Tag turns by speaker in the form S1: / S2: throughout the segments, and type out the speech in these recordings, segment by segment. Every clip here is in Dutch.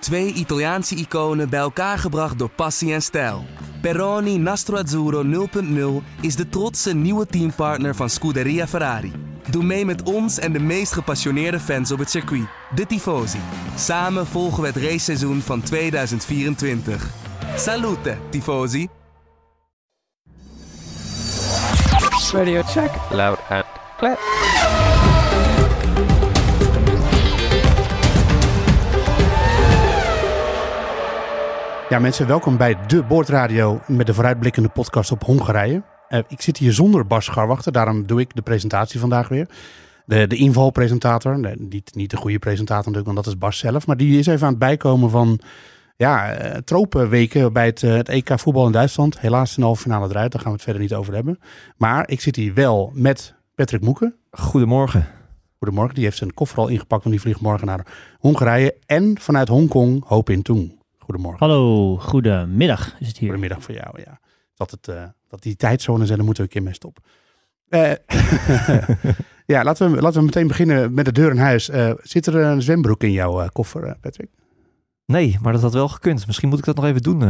S1: Twee Italiaanse iconen bij elkaar gebracht door passie en stijl. Peroni Nastro Azzurro 0.0 is de trotse nieuwe teampartner van Scuderia Ferrari. Doe mee met ons en de meest gepassioneerde fans op het circuit, de Tifosi. Samen volgen we het raceseizoen van 2024. Salute, Tifosi! Radio check, loud and clear. Ja, mensen, welkom bij de Boordradio met de vooruitblikkende podcast op Hongarije. Eh, ik zit hier zonder Bas Scharwachter, daarom doe ik de presentatie vandaag weer. De, de invalpresentator, niet, niet de goede presentator natuurlijk, want dat is Bas zelf. Maar die is even aan het bijkomen van ja, eh, tropenweken bij eh, het, EK voetbal in Duitsland. Helaas in de halve finale eruit, daar gaan we het verder niet over hebben. Maar ik zit hier wel met Patrick Moeken. Goedemorgen. Goedemorgen, die heeft zijn koffer al ingepakt, want die vliegt morgen naar Hongarije. En vanuit Hongkong, hoop in Toen. Goedemorgen. Hallo, goedemiddag is het hier. Goedemiddag voor jou, ja. Dat, het, uh, dat die tijdzones zijn, daar moeten we een keer mee stoppen. Eh, ja, laten we, laten we meteen beginnen met de deur in huis. Eh, zit er een zwembroek in jouw koffer, Patrick?
S2: Nee, maar dat had wel gekund. Misschien moet ik dat nog even doen.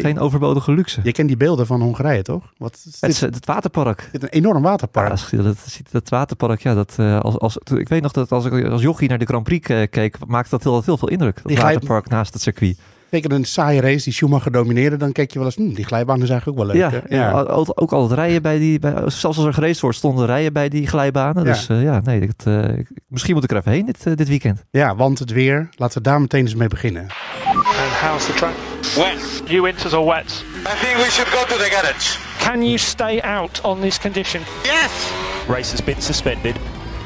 S1: Geen overbodige luxe. Je kent die beelden van Hongarije, toch? Wat, het,
S2: het waterpark. een enorm waterpark. Ja, dat, ziet dat waterpark, ja. Dat, als, als, ik weet nog dat als ik als jochie naar de Grand Prix keek, maakte dat heel, heel veel indruk. Dat waterpark naast het circuit.
S1: Zeker een saaie race die Schumacher domineerde, dan kijk je wel eens, hmm, die glijbanen zijn eigenlijk ook wel leuk.
S2: Ja, ja. ook al het rijden bij die, bij, zelfs als er gereisd wordt, stonden rijden bij die glijbanen. Dus ja,
S1: eh, nee, eh, misschien moet ik er even heen dit, eh, dit weekend. Ja, want het weer, laten we daar meteen eens mee beginnen. And how's the track? Wet. You winters or wet. I think we should go to the garage. Can you stay out on this condition? Yes! Race has been suspended.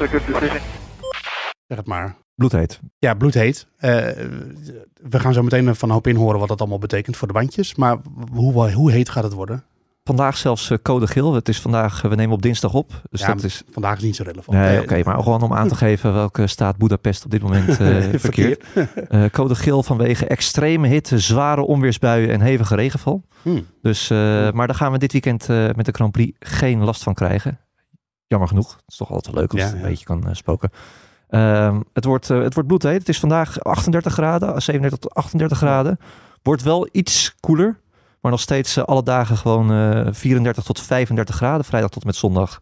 S1: a good decision. Zeg het maar. Bloedheet. Ja, bloedheet. Uh, eh, we gaan zo meteen van hoop in horen wat dat allemaal betekent voor de bandjes. Maar hoe, hoe heet gaat het worden? Vandaag
S2: zelfs eh, code geel. Het is vandaag, eh, we nemen op dinsdag op.
S1: Dus dat is... Vandaag is niet zo
S2: relevant. Nee, oké. maar gewoon om aan te geven welke staat Budapest op dit moment uh, code geel vanwege extreme hitte, zware onweersbuien en hevige regenval. Hmm. Dus, hmm. maar daar gaan we dit weekend met de Grand Prix geen last van krijgen. Jammer genoeg. Het is toch altijd leuk als je een beetje kan spoken. Ehm, het, wordt, uh, het wordt bloedheet. Het is vandaag 38 graden, 37 tot 38 graden. Wordt wel iets koeler, maar nog steeds eh, alle dagen gewoon 34 eh, tot 35 graden, vrijdag tot en met zondag.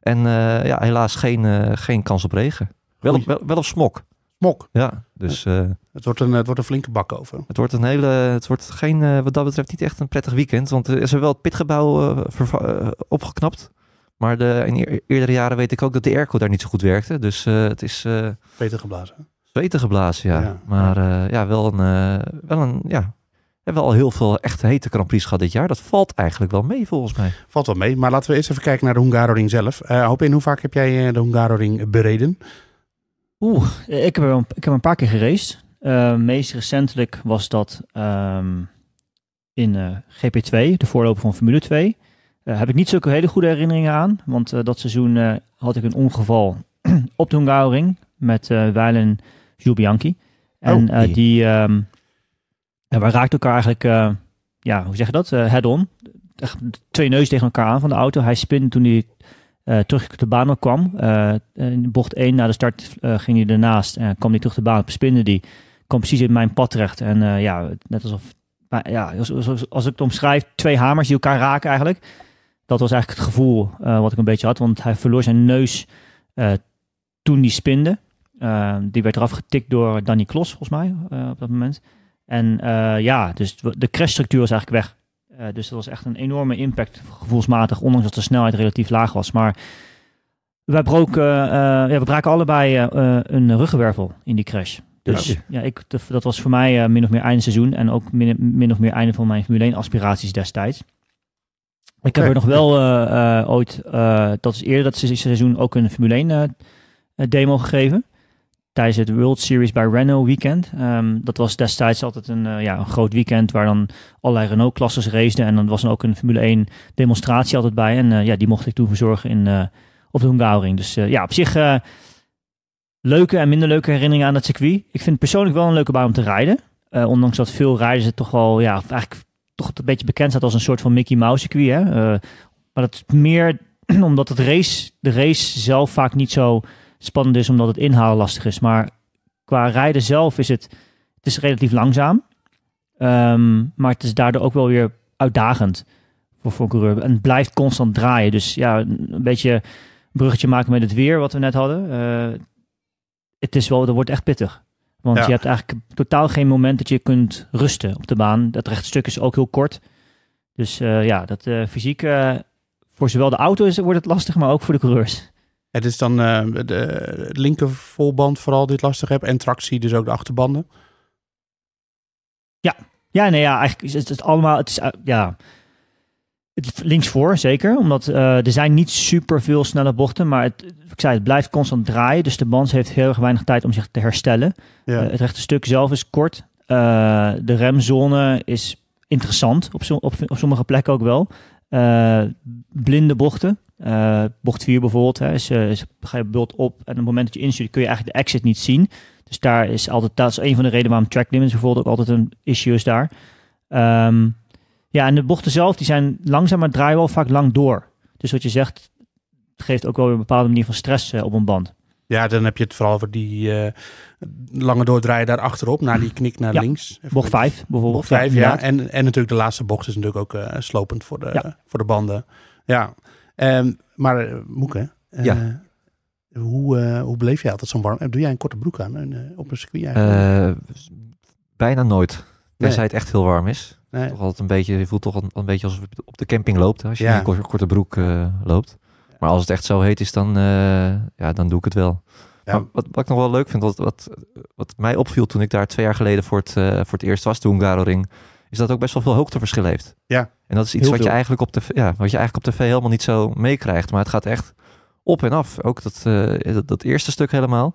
S2: En ja, helaas geen, geen kans op regen. Wel of wel, op smok. Smok? Ja, dus... het, wordt een, het wordt een flinke bak over. Het wordt, een hele, het wordt geen, wat dat betreft niet echt een prettig weekend, want er is er wel het pitgebouw opgeknapt. Maar de, in eerdere jaren weet ik ook dat de airco daar niet zo goed werkte. Dus eh, het is... Eh,
S1: beter geblazen.
S2: Beter geblazen, ja. Maar eh, ja, wel
S1: een... wel een ja. We hebben al heel veel echt hete Grand Prix gehad dit jaar. Dat valt eigenlijk wel mee volgens mij. Valt wel mee, maar laten we eens even kijken naar de Hungaroring zelf. hoop hoe vaak heb jij de Hungaroring
S3: bereden? Oeh, ik heb, een, ik heb een paar keer geraced. meest recentelijk was dat ehm, in GP2, de voorloper van Formule 2. Eh, heb ik niet zulke hele goede herinneringen aan. Want eh, dat seizoen eh, had ik een ongeval op de Hungaroring met uh, Weilen Jubianki. En oh, die, um, we raakten elkaar eigenlijk, ja, hoe zeg je dat? Head-on. Twee neus tegen elkaar aan van de auto. Hij spinde toen hij terug de baan op kwam. in bocht 1 na de start ging hij ernaast en kwam hij terug de baan op. Spinde die. Kwam precies in mijn pad terecht. En ja, net alsof ja, als, als, als, ik het omschrijf, twee hamers die elkaar raken eigenlijk dat was eigenlijk het gevoel eh, wat ik een beetje had. Want hij verloor zijn neus eh, toen die spinde. Ehm, die werd eraf getikt door Danny Klos, volgens mij, eh, op dat moment. En ja, dus de crashstructuur was eigenlijk weg. dus dat was echt een enorme impact gevoelsmatig, ondanks dat de snelheid relatief laag was. Maar wij broken, ja, we braken allebei een ruggenwervel in die crash. Dus ja, ik, dat was voor mij min of meer einde seizoen en ook min, min of meer einde van mijn Formule 1 aspiraties destijds. Ik heb er nog wel eh, eh, ooit, eh, dat is eerder dat seizoen, ook een Formule 1 demo gegeven tijdens het World Series bij Renault weekend. Ehm, dat was destijds altijd een, ja, een groot weekend waar dan allerlei Renault-klasses raceden. En dan was er ook een Formule 1 demonstratie altijd bij. En ja, die mocht ik toen verzorgen in, op de Hungaroring. Dus ja, op zich leuke en minder leuke herinneringen aan het circuit. Ik vind het persoonlijk wel een leuke baan om te rijden. ondanks dat veel rijders het toch wel, ja, eigenlijk toch een beetje bekend staat als een soort van Mickey Mouse circuit. Hè? Eh, maar dat is meer omdat het race, de race zelf vaak niet zo spannend is, omdat het inhalen lastig is. Maar qua rijden zelf is het, het is relatief langzaam. Ehm, maar het is daardoor ook wel weer uitdagend voor, voor coureur. En het blijft constant draaien. Dus ja, een beetje een bruggetje maken met het weer wat we net hadden. Eh, het is wel, dat wordt echt pittig. Want je hebt eigenlijk totaal geen moment dat je kunt rusten op de baan. Dat rechtstuk is ook heel kort. Dus eh, ja, dat eh, fysiek eh, voor zowel de auto's wordt het lastig, maar ook voor de coureurs. Het is dan
S1: de linker volband vooral die het lastig hebt en tractie, dus ook de achterbanden.
S3: Ja, ja, nee, ja, eigenlijk is het, allemaal, het is, ja, voor zeker. Omdat eh, er zijn niet super veel snelle bochten. Maar het, ik zei, het blijft constant draaien. Dus de band heeft heel erg weinig tijd om zich te herstellen. Ja. Eh, het rechte stuk zelf is kort. Eh, de remzone is interessant. Op, op, sommige plekken ook wel. blinde bochten. bocht 4 bijvoorbeeld. Hè, is, is, ga je bult op. En op het moment dat je instuurt kun je eigenlijk de exit niet zien. Dus daar is altijd, dat is een van de redenen waarom track limits bijvoorbeeld ook altijd een issue is daar. Ehm, ja, en de bochten zelf die zijn langzaam, maar draaien wel vaak lang door. Dus wat je zegt, het geeft ook wel een bepaalde manier van stress eh, op een band.
S1: Ja, dan heb je het vooral voor die uh,
S3: lange doordraaien daar achterop, naar die knik naar
S1: links. bocht 5 bijvoorbeeld. Bocht 5, ja. En, en natuurlijk de laatste bocht is natuurlijk ook eh, slopend voor de, voor de banden. Ja, um, maar uh, ja. hoe, hoe beleef jij altijd zo'n warm... Doe jij een korte broek aan op een circuit eigenlijk?
S2: bijna nooit. Tenzij nee. het echt heel warm is. Toch altijd een beetje, je voelt toch een, een, beetje alsof je op de camping loopt. Als je een korte broek eh, loopt. Maar als het echt zo heet is, dan, eh, ja, dan doe ik het wel. wat, wat, ik nog wel leuk vind, wat, wat, mij opviel toen ik daar twee jaar geleden voor het, uh, voor het eerst was, toen Ring, is dat ook best wel veel hoogteverschil heeft. Ja. En dat is iets wat je, eigenlijk op de, ja, wat je eigenlijk op tv helemaal niet zo meekrijgt. Maar het gaat echt op en af. Ook dat, dat eerste stuk helemaal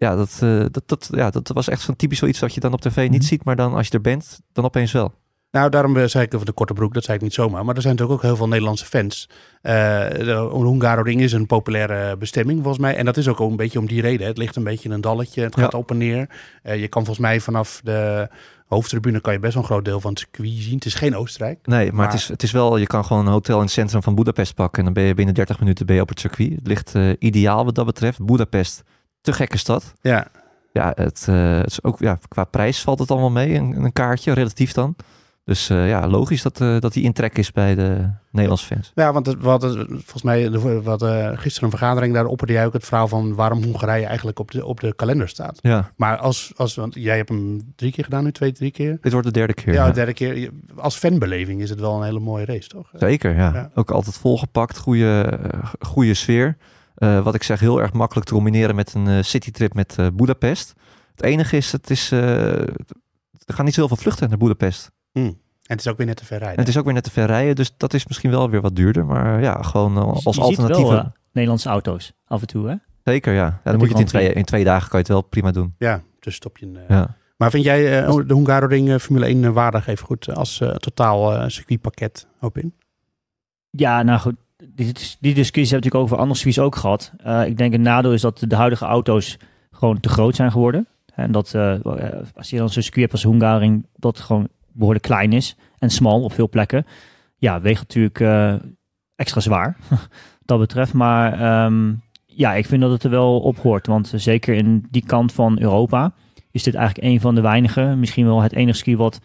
S2: ja, dat, eh, dat, dat, ja, dat was echt zo'n typisch zoiets wat je dan op tv
S1: niet mhm. ziet, maar dan als je er bent, dan opeens wel. Nou, daarom eh, zei ik over de korte broek, dat zei ik niet zomaar. Maar er zijn natuurlijk ook heel veel Nederlandse fans. Uh, de Hungaroring is een populaire bestemming volgens mij. En dat is ook een beetje om die reden. Het ligt een beetje in een dalletje, het gaat op en neer. je kan volgens mij vanaf de hoofdtribune kan je best wel een groot deel van het circuit zien. Het is geen Oostenrijk. Nee, maar, Het, is, het is wel, je kan
S2: gewoon een hotel in het centrum van Budapest pakken. En dan ben je binnen 30 minuten ben op het circuit. Het ligt ideaal wat dat betreft. Budapest te gekke stad. Ja. Ja, het, eh, het is ook, ja, qua prijs valt het allemaal mee, een, een kaartje relatief dan. Dus eh, ja, logisch dat, uh, dat die intrek is bij de Nederlandse fans.
S1: Ja, want het, wat, volgens mij wat, gisteren een vergadering, daar opperde jij ook het verhaal van waarom Hongarije eigenlijk op de, op de kalender staat. Ja. Maar als, als, want jij hebt hem drie keer gedaan nu, twee, drie keer. Dit wordt de derde keer. Ja, de derde keer. Als fanbeleving is het wel een hele mooie race, toch?
S2: Zeker, ja. ja. Ook altijd volgepakt, goede, goede sfeer. Eh, wat ik zeg, heel erg makkelijk te combineren met een eh, citytrip met eh, Budapest. Het enige is, het is er gaan niet zoveel vluchten naar Budapest. Mm. En het is ook weer net te ver rijden. En het is ook weer net te ver rijden, dus dat is misschien wel weer wat duurder. Maar ja, gewoon als alternatieve... Wel,
S3: Nederlandse auto's af en toe, hè? Zeker,
S2: ja. dan moet je het in twee, in dagen kan je het wel prima doen.
S3: Ja, dus stop je... Een, Maar vind jij
S1: oh, de Hungaroring Formule 1 waardig even goed als totaal circuitpakket, hoop in?
S3: Ja, nou goed die, discussie heb ik over anders ook gehad. Eh, ik denk een nadeel is dat de huidige auto's gewoon te groot zijn geworden. En dat eh, eh, als je dan zo'n circuit hebt als Hungaring, dat gewoon behoorlijk klein is en smal op veel plekken. Ja, weegt natuurlijk extra zwaar dat betreft. Maar ehm, ja, ik vind dat het er wel op hoort. Want zeker in die kant van Europa is dit eigenlijk een van de weinige, misschien wel het enige circuit wat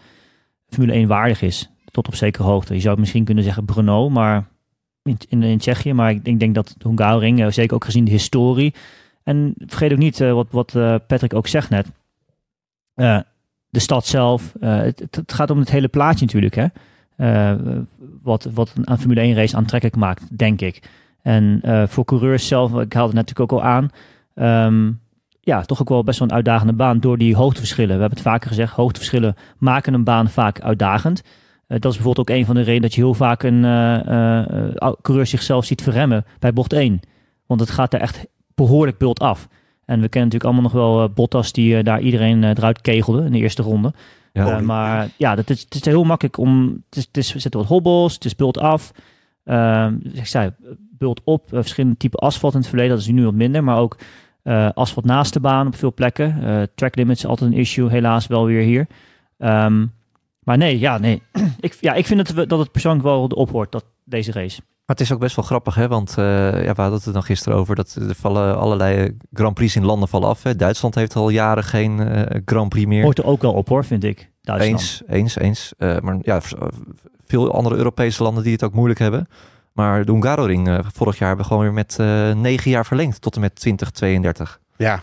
S3: Formule 1 waardig is. Tot op zekere hoogte. Je zou het misschien kunnen zeggen Bruno, maar in, in Tsjechië. Maar ik, ik denk dat Hungaroring, eh, zeker ook gezien de historie. En vergeet ook niet eh, wat, wat eh, Patrick ook zegt net. de stad zelf. Het, het, gaat om het hele plaatje natuurlijk. Hè? wat, wat een Formule 1 race aantrekkelijk maakt, denk ik. En voor coureurs zelf, ik haalde het natuurlijk ook al aan. Ehm, ja, toch ook wel best wel een uitdagende baan door die hoogteverschillen. We hebben het vaker gezegd, hoogteverschillen maken een baan vaak uitdagend. Eh, dat is bijvoorbeeld ook een van de redenen dat je heel vaak een eh, eh, coureur zichzelf ziet verremmen bij bocht 1. Want het gaat daar echt behoorlijk bult af. En we kennen natuurlijk allemaal nog wel Bottas die daar iedereen eruit kegelde in de eerste ronde. Ja, maar ja, dat is, het is heel makkelijk om... Het, is, het is, wat hobbels, het is bult af. Ehm, dus ik zei, bult op. verschillende typen asfalt in het verleden, dat is nu wat minder. Maar ook asfalt naast de baan op veel plekken. Uh, track limits altijd een issue, helaas wel weer hier. Um, maar nee, ja, nee. ik, ja, ik vind dat, we, dat het persoonlijk wel op hoort, dat, deze race.
S2: Maar het is ook best wel grappig, hè? want eh, ja, we hadden het er dan gisteren over dat er vallen allerlei eh, Grand Prix in landen vallen af. Hè? Duitsland heeft al jaren geen eh, Grand Prix meer. Hoort
S3: er ook wel op hoor, vind ik. Duitsland.
S2: Eens, eens, eens. maar ja, veel andere Europese landen die het ook moeilijk hebben. Maar de Hungaroring vorig jaar hebben we gewoon weer met negen jaar verlengd tot en met 2032. Ja,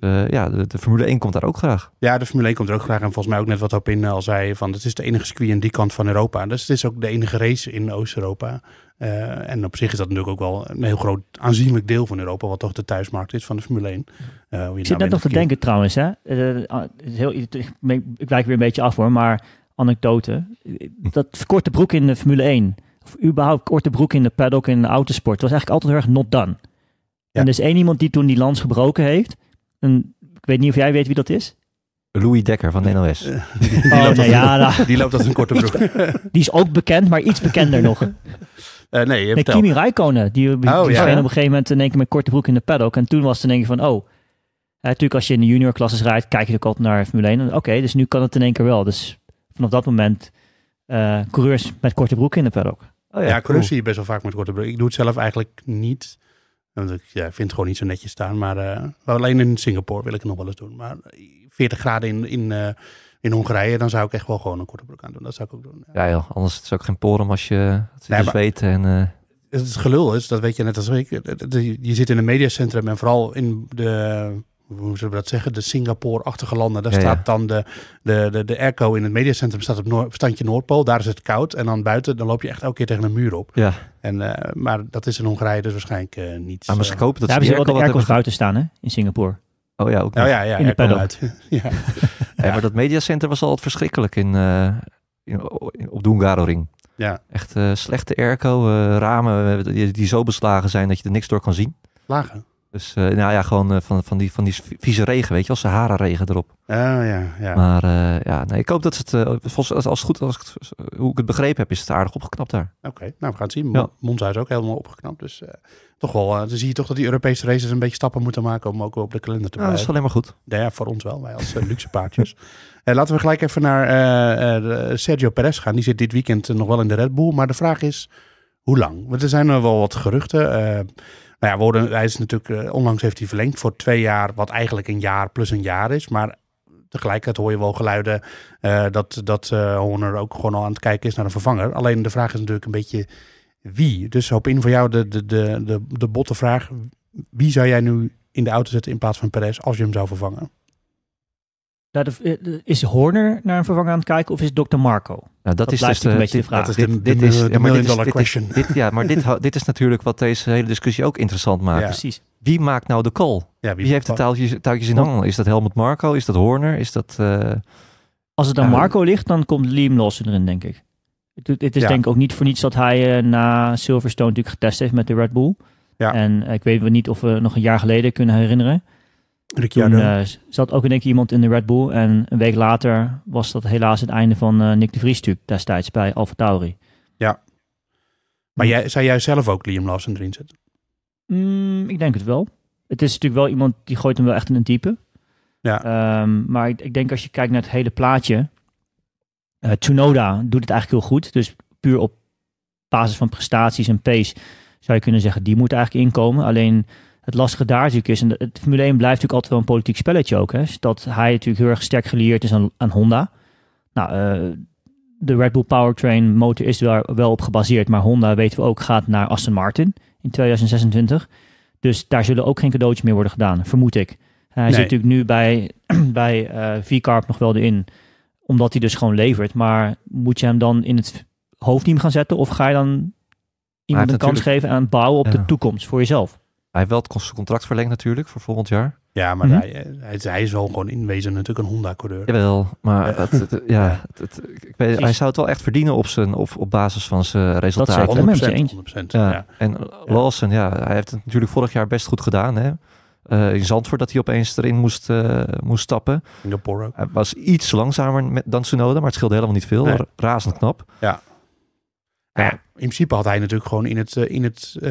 S2: eh, ja, de, Formule 1 komt daar ook graag.
S1: Ja, de Formule 1 komt er ook graag. En volgens mij ook net wat Hopin eh, al zei, van het is de enige circuit aan die kant van Europa. Dus het is ook de enige race in Oost-Europa. Eh, en op zich is dat natuurlijk ook wel een heel groot aanzienlijk deel van Europa, wat toch de thuismarkt
S3: is van de Formule 1. je nou ik zit net nog te denken trouwens, hè? heel, ik wijk weer een beetje af hoor, maar anekdote. Dat korte broek in de Formule 1, of überhaupt korte broek in de paddock in de autosport, was eigenlijk altijd heel erg not done. En er is één iemand die toen die lans gebroken heeft ik weet niet of jij weet wie dat is? Louis Dekker van de NOS. die, oh, loopt ja, die, loopt als een korte broek. die is ook bekend, maar iets bekender nog.
S1: Eh, nee, je nee Kimi
S3: Räikkönen. Die, die oh, op een gegeven moment in één keer met korte broek in de paddock. En toen was het denk één van, oh... Hè, natuurlijk als je in de junior rijdt, kijk je ook altijd naar Formule 1. Oké, dus nu kan het in één keer wel. Dus vanaf dat moment eh, coureurs met korte broek in de paddock. Oh, ja, ja coureurs
S1: zie je best wel vaak met korte broek. Ik doe het zelf eigenlijk niet... Want ik ja, vind het gewoon niet zo netjes staan. Maar eh, alleen in Singapore wil ik het nog wel eens doen. Maar 40 eh, graden in, in, eh, in Hongarije, dan zou ik echt wel gewoon een korte broek aan doen. Dat zou ik ook doen.
S2: Ja, joh, anders is het ook geen porum als je het nee, weten. en... Uh...
S1: Het gelul is, dus dat weet je net als ik. Je zit in een mediacentrum en vooral in de hoe zullen we dat zeggen, de Singapore-achtige landen. Daar staat dan de, de, de, de airco in het mediacentrum, staat op standje Noordpool. Daar is het koud. En dan buiten, dan loop je echt elke keer tegen een muur op. Ja. En, eh, maar dat is in Hongarije dus waarschijnlijk eh, niet. Ah, maar ze eh, kopen dat Daar hebben ook wel
S3: buiten staan, hè, in Singapore. Oh ja, ook nou, ja, ja, in de uit. ja. maar dat mediacentrum
S2: was altijd verschrikkelijk in, oh, in, op Doengaro ring. Ja. Echt slechte airco, ramen die zo beslagen zijn dat je er niks door kan zien. Lagen? Dus eh, nou ja, gewoon eh, van, van, die, van die vieze regen, weet je wel, Sahara-regen erop.
S1: Ah, ja, ja. Maar eh,
S2: ja, nee, ik hoop dat het, volgens, als, als, goed, als ik het, hoe ik het begrepen heb, is het aardig opgeknapt daar.
S1: Oké, nou we gaan het zien. Ja. Monza is ook helemaal opgeknapt, dus toch wel, dan zie je toch dat die Europese races een beetje stappen moeten maken om ook op de kalender te blijven. Ja, dat is alleen maar goed. Nou ja, voor ons wel, wij als luxe paardjes. laten we gelijk even naar Sergio Perez gaan. Die zit dit weekend nog wel in de Red Bull, maar de vraag is, hoe lang? Want er zijn er wel wat geruchten. Nou ja, worden, hij is natuurlijk, eh, onlangs heeft hij verlengd voor twee jaar, wat eigenlijk een jaar plus een jaar is. Maar tegelijkertijd hoor je wel geluiden eh, dat, dat uh, Horner ook gewoon al aan het kijken is naar een vervanger. Alleen de vraag is natuurlijk een beetje wie. Dus hoop in voor jou de, de, de, de, de botte vraag. Wie zou jij nu in de auto zetten in plaats van Perez als je hem zou vervangen?
S3: Nou, eh, is Horner naar een vervanger aan het kijken of is Dr. Marco? Nou, dat, is dus een beetje
S1: de vraag. Dat is de, dit, dit is, de million dollar dit question.
S2: dit, ja, maar dit, dit is natuurlijk wat deze hele discussie ook interessant maakt. Precies. Wie maakt nou de call? wie, heeft de touwtjes, in handen? Is dat Helmut Marco? Is dat Horner? Is dat... Eh,
S3: Als het aan Marco ligt, dan komt Liam Lawson erin, denk ik. Het, is denk ik ook niet voor niets dat hij eh, na Silverstone natuurlijk getest heeft met de Red Bull. Ja. En ik weet niet of we nog een jaar geleden kunnen herinneren... Ricciardo. Toen eh, zat ook in één keer iemand in de Red Bull. En een week later was dat helaas het einde van eh, Nick de Vries natuurlijk destijds bij Alfa Tauri. Ja. Maar jij,
S1: zou jij zelf ook Liam Lawson erin zetten?
S3: Mm, ik denk het wel. Het is natuurlijk wel iemand die gooit hem wel echt in een diepe. Ja. Ehm, maar ik, ik, denk als je kijkt naar het hele plaatje. Uh, Tsunoda doet het eigenlijk heel goed. Dus puur op basis van prestaties en pace zou je kunnen zeggen, die moet eigenlijk inkomen. Alleen het lastige daar natuurlijk is, en het Formule 1 blijft natuurlijk altijd wel een politiek spelletje ook, hè, dat hij natuurlijk heel erg sterk gelieerd is aan, aan Honda. Nou, eh, de Red Bull Powertrain motor is daar wel op gebaseerd, maar Honda weten we ook gaat naar Aston Martin in 2026. Dus daar zullen ook geen cadeautjes meer worden gedaan, vermoed ik. Hij zit natuurlijk nu bij, bij uh, eh, v nog wel erin, omdat hij dus gewoon levert. Maar moet je hem dan in het hoofdteam gaan zetten of ga je dan
S2: iemand een kans geven aan
S3: bouwen op de toekomst voor jezelf?
S2: Hij heeft wel het contract verlengd natuurlijk voor volgend jaar.
S1: Ja, maar mhm. eh, hij, hij, is wel gewoon inwezen natuurlijk een Honda-coureur. Jawel,
S2: maar eh. ja. ja, het, ik hij zou het wel echt verdienen op, zijn, op, op basis van zijn resultaten. Dat zijn 100%. 100%, 100% ja. En Lawson, ja, hij heeft het natuurlijk vorig jaar best goed gedaan. Hè? Eh, in Zandvoort dat hij opeens erin moest, moest stappen. Singapore ook. Hij was iets langzamer
S1: met, dan Tsunoda, maar het scheelde helemaal niet veel. Razend knap. Ja. Nou ja, in principe had hij natuurlijk gewoon in het, eh, in het eh,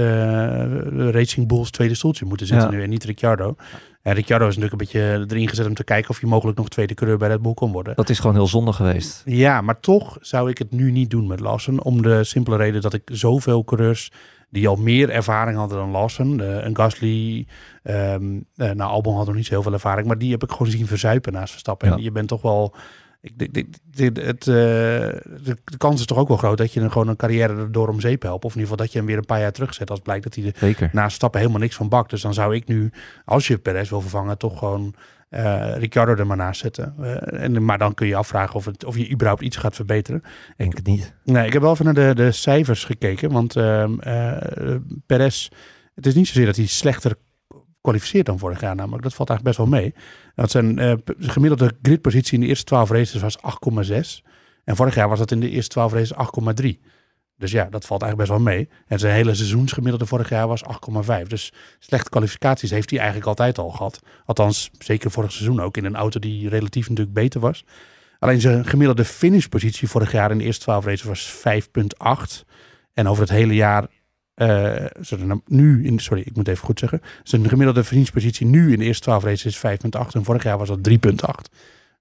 S1: Racing Bulls tweede stoeltje moeten zitten nu en niet Ricciardo. En Ricciardo is natuurlijk een beetje erin gezet om te kijken of je mogelijk nog tweede coureur bij Red Bull kon worden. Dat is
S2: gewoon heel zonde geweest.
S1: Ja, maar toch zou ik het nu niet doen met Lassen, Om de simpele reden dat ik zoveel coureurs die al meer ervaring hadden dan Lassen, Uh, eh, een Gasly, ehm, nou Albon had nog niet zoveel ervaring, maar die heb ik gewoon zien verzuipen naast Verstappen. Ja. En je bent toch wel ik, dit, dit, het, eh, de, kans is toch ook wel groot dat je hem gewoon een carrière door om zeep helpt. Of in ieder geval dat je hem weer een paar jaar terugzet. Als blijkt dat hij er na stappen helemaal niks van bakt. Dus dan zou ik nu, als je Perez wil vervangen, toch gewoon uh, eh, Ricardo er maar naast zetten. Eh, en, maar dan kun je afvragen of, het, of je überhaupt iets gaat verbeteren. Ik denk het niet. Nee, ik heb wel even naar de, de cijfers gekeken. Want ehm, Perez, het is niet zozeer dat hij slechter kwalificeert dan vorig jaar namelijk. Dat valt eigenlijk best wel mee. Dat zijn uh, gemiddelde gridpositie in de eerste 12 races was 8,6. En vorig jaar was dat in de eerste 12 races 8,3. Dus ja, dat valt eigenlijk best wel mee. En zijn hele seizoensgemiddelde vorig jaar was 8,5. Dus slechte kwalificaties heeft hij eigenlijk altijd al gehad. Althans, zeker vorig seizoen ook. In een auto die relatief natuurlijk beter was. Alleen zijn gemiddelde finishpositie vorig jaar in de eerste 12 races was 5,8. En over het hele jaar uh, nu in, sorry, ik moet even goed zeggen. Zijn gemiddelde verdienstpositie nu in de eerste 12 races is 5,8 en vorig jaar was dat 3,8.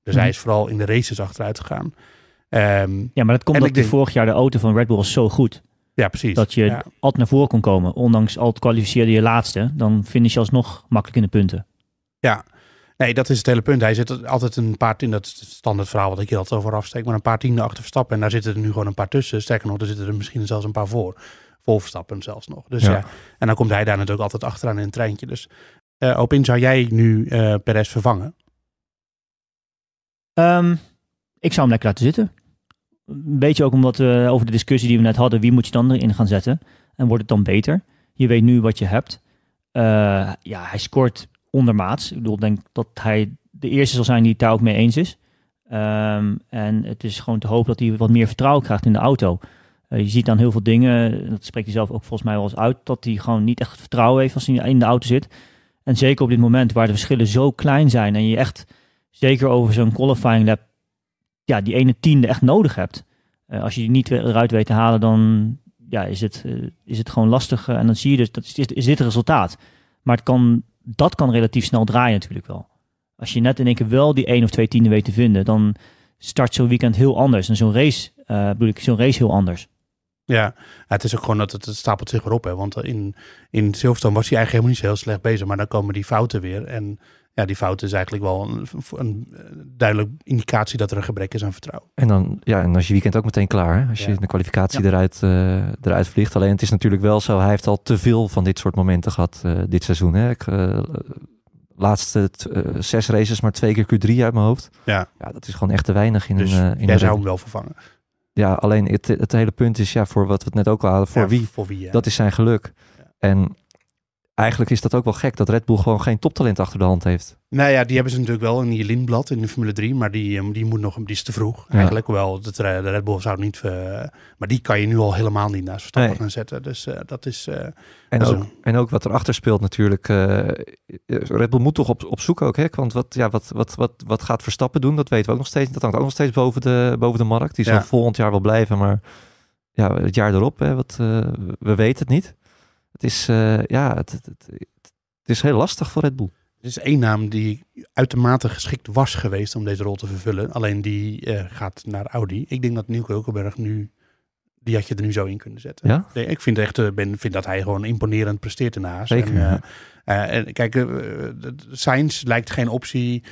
S1: Dus mhm. hij is vooral in de races
S3: achteruit gegaan. Ehm, ja, maar dat komt omdat vorig jaar de auto van Red Bull was zo goed. Ja, precies. Dat je altijd naar voren kon komen. Ondanks al kwalificeerde je laatste, dan finish je alsnog makkelijk in de punten.
S1: Ja, nee, dat is het hele punt. Hij zit altijd een paar tien dat is het standaard verhaal wat ik je altijd over afsteek, maar een paar tiende achter Verstappen. En daar zitten er nu gewoon een paar tussen. Sterker nog, er zitten er misschien zelfs een paar voor voor stappen zelfs nog. Dus ja. Eh, en dan komt hij daar natuurlijk altijd achteraan in een treintje. Dus eh,
S3: op in zou jij nu uh, Perez vervangen? Ehm, ik zou hem lekker laten zitten. Een beetje ook omdat we over de discussie die we net hadden, wie moet je dan erin gaan zetten? En wordt het dan beter? Je weet nu wat je hebt. ja, hij scoort ondermaats. Ik bedoel, denk dat hij de eerste zal zijn die het daar ook mee eens is. Ehm, en het is gewoon te hopen dat hij wat meer vertrouwen krijgt in de auto. Eh, je ziet dan heel veel dingen, dat spreekt je zelf ook volgens mij wel eens uit, dat hij gewoon niet echt vertrouwen heeft als hij in de auto zit. En zeker op dit moment waar de verschillen zo klein zijn en je echt zeker over zo'n qualifying lap ja, die ene tiende echt nodig hebt. Eh, als je die niet eruit weet te halen, dan ja, is, het, eh, is het gewoon lastig en dan zie je dus, dat is, is dit het resultaat. Maar het kan, dat kan relatief snel draaien natuurlijk wel. Als je net in één keer wel die één of twee tienden weet te vinden, dan start zo'n weekend heel anders. En zo'n race, bedoel ik, zo'n race heel anders. Ja, het is
S1: ook gewoon dat het, stapelt zich weer op. Hè? Want in, in Silverstone was hij eigenlijk helemaal niet zo heel slecht bezig. Maar dan komen die fouten weer. En ja, die fouten is eigenlijk wel een, een duidelijk indicatie dat er een gebrek is aan vertrouwen.
S2: En dan, ja, en als is je weekend ook meteen klaar. Hè? Als je de kwalificatie eruit, uh, eruit vliegt. Alleen het is natuurlijk wel zo, hij heeft al te veel van dit soort momenten gehad eh, dit seizoen. Hè? Ik, eh, laatste zes races maar twee keer Q3 uit mijn hoofd. Ja, ja dat is gewoon echt te weinig in een. Dus jij zou hem wel vervangen ja, alleen het, het hele punt is ja, voor wat we het net ook al hadden, voor wie, voor wie ja. dat is zijn geluk. En eigenlijk is dat ook wel gek dat Red Bull gewoon geen toptalent achter de hand heeft.
S1: Nou ja, die hebben ze natuurlijk wel in die Lindblad in de Formule 3, maar die, ehm, die moet nog, een is te vroeg. Eigenlijk wel, eh, de, Red Bull zou niet, eh, maar die kan je nu al helemaal niet naast Verstappen gaan zetten. Dus eh, dat is... en, ook,
S2: en ook wat erachter speelt natuurlijk, Red Bull moet toch op, op zoek ook, hè? want wat, ja, wat, wat, wat, wat gaat Verstappen doen, dat weten we ook nog steeds. Dat hangt ook nog steeds boven de, boven de markt. Die zal volgend jaar wel blijven, maar ja, het jaar erop, hè, wat,
S1: we weten het niet. Het is, eh, ja, het, het, het, is heel lastig voor Red Bull. Er is één naam die uitermate geschikt was geweest om deze rol te vervullen. Alleen die eh, gaat naar Audi. Ik denk dat Nico Hulkenberg nu, die had je er nu zo in kunnen zetten. Ja? Nee, ik vind, echt, eh, ben, vind dat hij gewoon imponerend presteert in Haas. Zeker, en, en, kijk, Sainz lijkt geen optie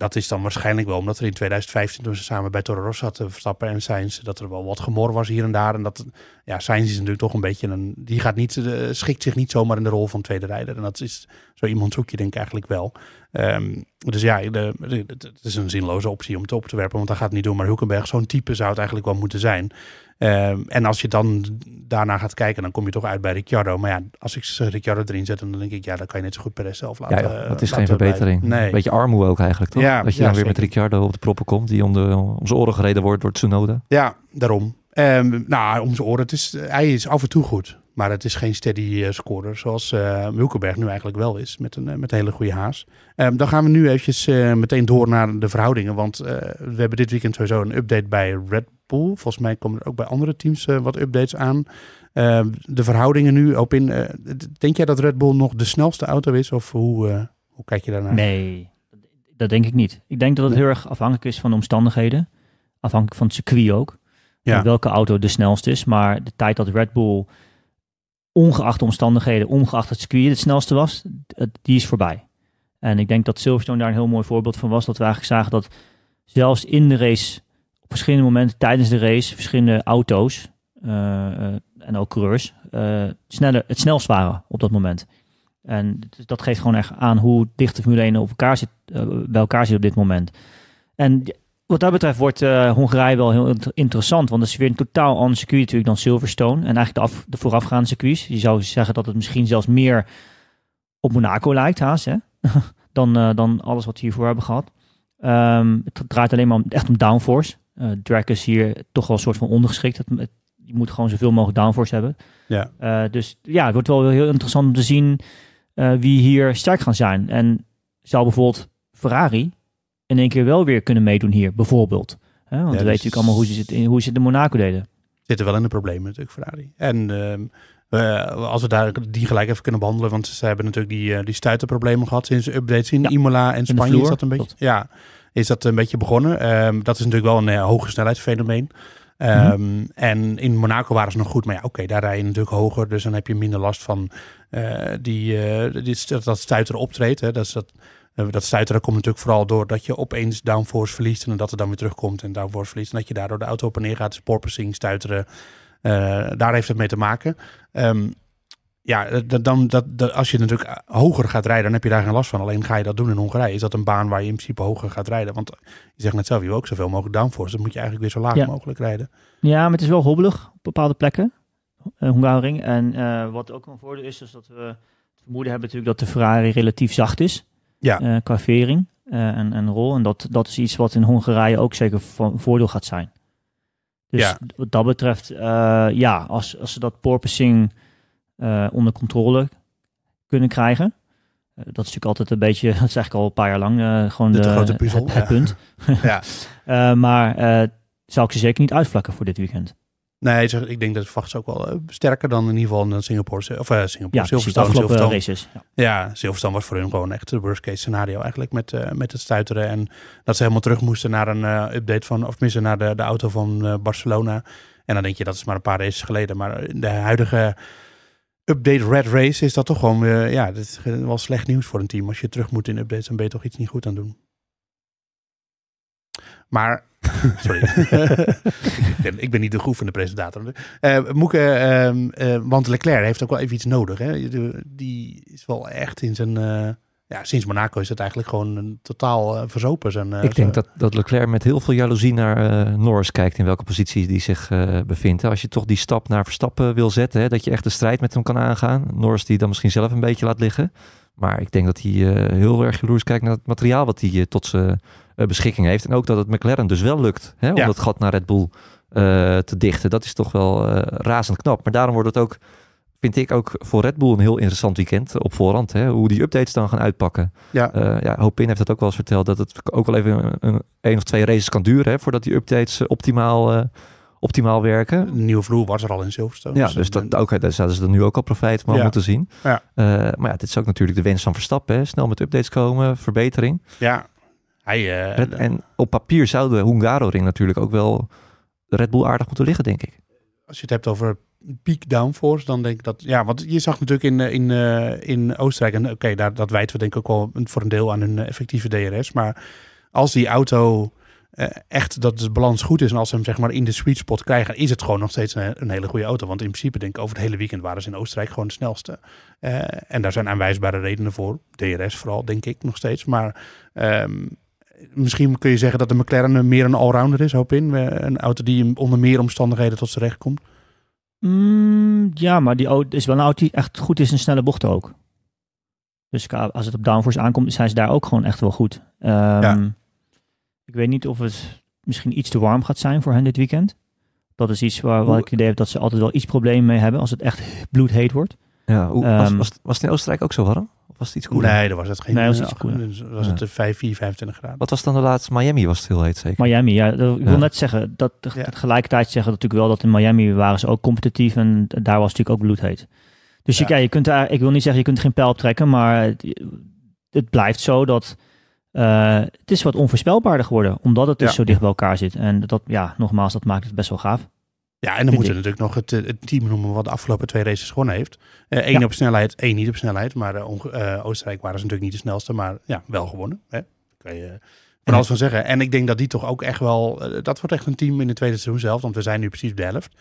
S1: dat is dan waarschijnlijk wel omdat er in 2015, toen ze samen bij Toro Rosso hadden Verstappen en Sainz, dat er wel wat gemor was hier en daar. En dat, ja, Sainz is natuurlijk toch een beetje een, die gaat niet, eh, schikt zich niet zomaar in de rol van tweede rijder. En dat is, zo iemand zoek je denk ik eigenlijk wel. Ehm, dus ja, het is een zinloze optie om het op te werpen, want dat gaat niet doen. Maar Hulkenberg, zo'n type zou het eigenlijk wel moeten zijn. Ehm, en als je dan daarna gaat kijken, dan kom je toch uit bij Ricciardo. Maar ja, als ik Ricciardo erin zet, dan denk ik, ja, dan kan je net zo goed per zelf laten. Ja, eh, dat is geen verbetering. Een beetje
S2: armoe ook eigenlijk, toch? dat je dan weer met Ricciardo op de proppen komt, die om, de, zijn oren gereden wordt door Tsunoda.
S1: Ja, daarom. Ehm, nou, om oren. Het is, hij is af en toe goed. Maar het is geen steady eh, scorer zoals uh, nu eigenlijk wel is. Met een, eh, met hele goede haas. Ehm, dan gaan we nu eventjes meteen door naar de verhoudingen. Want we hebben dit weekend sowieso een update bij Red Bull. Volgens mij komen er ook bij andere teams wat updates aan. Ehm, de verhoudingen nu, op in. denk jij dat Red Bull nog de snelste auto is? Of hoe,
S3: hoe kijk je daarnaar? Nee, dat denk ik niet. Ik denk dat het heel erg afhankelijk is van de omstandigheden. Afhankelijk van het circuit ook. Welke auto de snelste is. Maar de tijd dat Red Bull ongeacht de omstandigheden, ongeacht het circuit het snelste was, die is voorbij. En ik denk dat Silverstone daar een heel mooi voorbeeld van was. Dat we eigenlijk zagen dat zelfs in de race, op verschillende momenten tijdens de race, verschillende auto's eh, eh, en ook coureurs eh, sneller, het snelst waren op dat moment. En dat geeft gewoon echt aan hoe dicht de Formule 1 op elkaar zit, bij elkaar zit op dit moment. En wat dat betreft wordt eh, Hongarije wel heel interessant. Want dat is weer een totaal ander circuit natuurlijk dan Silverstone. En eigenlijk de, voorafgaande circuits. Je zou zeggen dat het misschien zelfs meer op Monaco lijkt haast. Hè? dan, eh, dan alles wat we hiervoor hebben gehad. Ehm, het draait alleen maar om, echt om downforce. Uh, drag is hier toch wel een soort van ondergeschikt. Het, je moet gewoon zoveel mogelijk downforce hebben. Ja. dus ja, het wordt wel heel interessant om te zien wie hier sterk gaan zijn. En zou bijvoorbeeld Ferrari in één keer wel weer kunnen meedoen hier, bijvoorbeeld. Hè? want ja, we dus natuurlijk allemaal hoe ze, zit in, hoe ze de Monaco deden.
S1: Zitten wel in de problemen natuurlijk,
S3: Ferrari. En
S1: ehm, als we daar die gelijk even kunnen behandelen, want ze hebben natuurlijk die, uh, die stuiterproblemen gehad sinds de updates in Imola en Spanje. is dat een beetje? Ja, is dat een beetje begonnen. Ehm, dat is natuurlijk wel een eh, hoge snelheidsfenomeen. Um, En in Monaco waren ze nog goed, maar ja, oké, daar rij je natuurlijk hoger, dus dan heb je minder last van eh, die, die, dat stuiter optreedt. Dat is dat eh, dat stuiteren komt natuurlijk vooral door dat je opeens downforce verliest en dat het dan weer terugkomt en downforce verliest. En dat je daardoor de auto op en neer gaat, porpoising, stuiteren. Eh, daar heeft het mee te maken. Ehm, ja, eh, dan, dat, als je natuurlijk hoger gaat rijden, dan heb je daar geen last van. Alleen ga je dat doen in Hongarije. Is dat een baan waar je in principe hoger gaat rijden? Want je zegt net zelf, je wil ook zoveel mogelijk
S3: downforce. Dan moet je eigenlijk weer zo laag mogelijk rijden. Ja, maar het is wel hobbelig op bepaalde plekken. Uh, En wat ook een voordeel is, is dat we het vermoeden hebben natuurlijk dat de Ferrari relatief zacht is ja. Eh, qua vering eh, en, en rol. En dat, dat is iets wat in Hongarije ook zeker van voordeel gaat zijn. Dus wat dat betreft, eh, ja, als, als ze dat porpoising onder controle kunnen krijgen, dat is natuurlijk altijd een beetje, dat zeg ik al een paar jaar lang gewoon de, de grote puzzel, het, ja. punt. ja. maar uh, zou ik ze zeker niet uitvlakken voor dit weekend.
S1: Nee, ik denk dat Vachts ook wel eh, sterker dan in ieder geval dan Singapore. Of uh, Singapore, ja, Silverstone. Silverstone. Races, ja. ja. Silverstone was voor hun gewoon echt de worst case scenario eigenlijk met, eh, met het stuiteren. En dat ze helemaal terug moesten naar een update van, of tenminste naar de, de auto van Barcelona. En dan denk je, dat is maar een paar races geleden. Maar de huidige update Red Race is dat toch gewoon, ja, dat is wel slecht nieuws voor een team. Als je terug moet in updates, dan ben je toch iets niet goed aan doen. Maar Sorry. ik, ben, ik, ben, niet de groevende presentator. Uh, Moeke, ehm, eh, want Leclerc heeft ook wel even iets nodig. Hè? Die is wel echt in zijn... Eh, ja, sinds Monaco is het eigenlijk gewoon een totaal verzopen. Zijn, ik denk
S2: dat, dat Leclerc met heel veel jaloezie naar Norris kijkt... in welke positie die zich bevindt. Als je toch die stap naar Verstappen wil zetten... Hè, dat je echt de strijd met hem kan aangaan. Norris die dan misschien zelf een beetje laat liggen... Maar ik denk dat hij heel erg jaloers kijkt naar het materiaal wat hij tot zijn eh, beschikking heeft. En ook dat het McLaren dus wel lukt hè, om dat gat naar Red Bull eh, te dichten. Dat is toch wel eh, razend knap. Maar daarom wordt het ook, vind ik, ook voor Red Bull een heel interessant weekend op voorhand. Hè, hoe die updates dan gaan uitpakken. Ja. ja, Hopin heeft dat ook wel eens verteld. Dat het ook wel even een, een of twee races kan duren hè, voordat die updates optimaal optimaal werken. nieuwe vloer was er al in Silverstone. Ja, dus, dus dat, ook, daar zouden ze er nu ook al profijt van moeten zien. Ja. maar ja, dit is ook natuurlijk de wens van Verstappen. Hè? Snel met updates komen, verbetering. Ja,
S1: eh,
S2: en op papier zou de Ring natuurlijk ook wel Red Bull aardig moeten liggen, denk ik. Als
S1: je het hebt over peak downforce, dan denk ik dat... Ja, want je zag natuurlijk in, eh, in, eh, in Oostenrijk... En oké, daar dat wijten we denk ik ook wel voor een deel aan hun effectieve DRS. Maar als die auto echt dat de balans goed is... en als ze hem zeg maar in de sweet spot krijgen... is het gewoon nog steeds een, hele goede auto. Want in principe denk ik over het hele weekend waren ze in Oostenrijk gewoon de snelste. en daar zijn aanwijsbare redenen voor. DRS vooral, denk ik, nog steeds. Maar... Ehm, misschien kun je zeggen dat de McLaren meer een allrounder
S3: is, hoop in. Een auto die onder meer omstandigheden tot zijn recht komt. Mm, ja, maar die auto is wel een auto die echt goed is in snelle bochten ook. Dus als het op downforce aankomt, zijn ze daar ook gewoon echt wel goed. Ehm, ik weet niet of het misschien iets te warm gaat zijn voor hen dit weekend. Dat is iets waar, waar ik het idee heb dat ze altijd wel iets problemen mee hebben als het echt bloedheet wordt. Ja, ehm, was, was, in Oostenrijk ook zo warm?
S1: Was het iets koeler? Nee, dan was het geen... Nee, was het iets was het 5, 4, 25 graden.
S3: Wat was dan de laatste? Miami was het heel heet zeker? Miami, ja. ik wil net zeggen, dat tegelijkertijd zeggen natuurlijk wel dat in Miami waren ze ook competitief en daar was natuurlijk ook bloedheet. Dus je, ja. je kunt daar, ik wil niet zeggen je kunt geen pijl optrekken trekken, maar het, blijft zo dat eh, het is wat onvoorspelbaarder geworden, omdat het dus zo dicht bij elkaar zit. En dat, ja, nogmaals, dat maakt het best wel gaaf. Ja, en dan moeten we
S1: natuurlijk nog het, eh, het, team noemen wat de afgelopen twee races gewonnen heeft. Eén eh, op snelheid, één niet op snelheid. Maar eh, Oostenrijk waren ze natuurlijk niet de snelste, maar ja, wel gewonnen. Hè? Kan je van alles van zeggen. En ik denk dat die toch ook echt wel... dat wordt echt een team in de tweede seizoen zelf, want we zijn nu precies op de helft.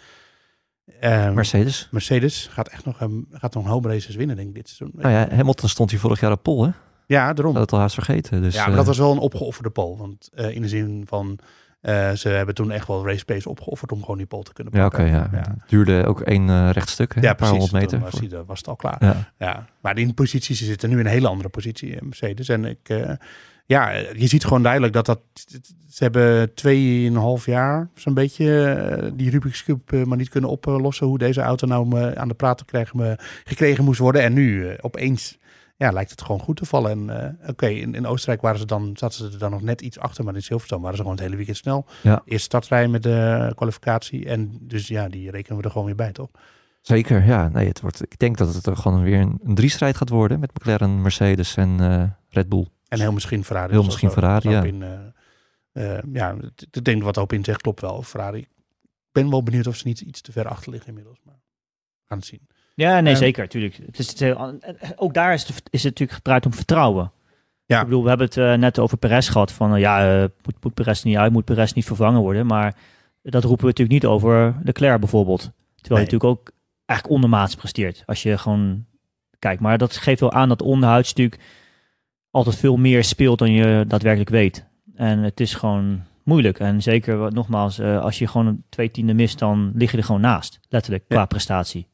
S1: Ehm, Mercedes. Mercedes gaat echt nog, gaat nog een hoop races winnen, denk ik, dit seizoen. Nou ja,
S2: Hamilton stond hier vorig jaar op pol, Ja, daarom. Dat had het al haast vergeten. Dus, ja, maar dat was wel
S1: een opgeofferde pol. Want in de zin van, eh, ze hebben toen echt wel race pace opgeofferd om gewoon die pol te kunnen pakken. Ja, oké. ja.
S2: duurde ook één eh, rechtstuk, hè? ja, een paar honderd meter. was, was het al klaar.
S1: Ja. Maar in positie ze zitten nu in een hele andere positie, eh, Mercedes. En ik, ja, je ziet gewoon duidelijk dat dat... Ze hebben tweeënhalf jaar zo'n beetje die Rubik's Cube maar niet kunnen oplossen... hoe deze auto nou aan de praten krijgen, gekregen moest worden. En nu opeens ja, lijkt het gewoon goed te vallen. En eh, oké, in, in, Oostenrijk waren ze dan, zaten ze er dan nog net iets achter, maar in Silverstone waren ze gewoon het hele weekend snel. Ja. Eerst startrij met de kwalificatie. En dus ja, die rekenen we er gewoon weer bij, toch? Zeker,
S2: ja. Nee, het wordt, ik denk dat het er gewoon weer een, een driestrijd gaat worden met McLaren, Mercedes en eh, Red Bull. En heel misschien Ferrari. Heel misschien Ferrari, ja. In,
S1: eh, ja, ik denk wat op in zegt klopt wel. Ferrari, ik ben wel benieuwd of ze niet iets te ver achter liggen inmiddels. Maar
S3: we gaan het zien. Ja, nee, zeker, tuurlijk. Het is, het, eh, ook daar is het, is natuurlijk gedraaid om vertrouwen. Ja. Ik bedoel, we hebben het eh, net over Perez gehad. Van eh, ja, moet, moet Perez niet uit, moet Perez niet vervangen worden. Maar dat roepen we natuurlijk niet over Leclerc bijvoorbeeld. Terwijl nee. hij natuurlijk ook eigenlijk ondermaats presteert. Als je gewoon kijkt. Maar dat geeft wel aan dat natuurlijk altijd veel meer speelt dan je daadwerkelijk weet. En het is gewoon moeilijk. En zeker, nogmaals, als je gewoon een twee tiende mist, dan lig je er gewoon naast. Letterlijk, qua prestatie.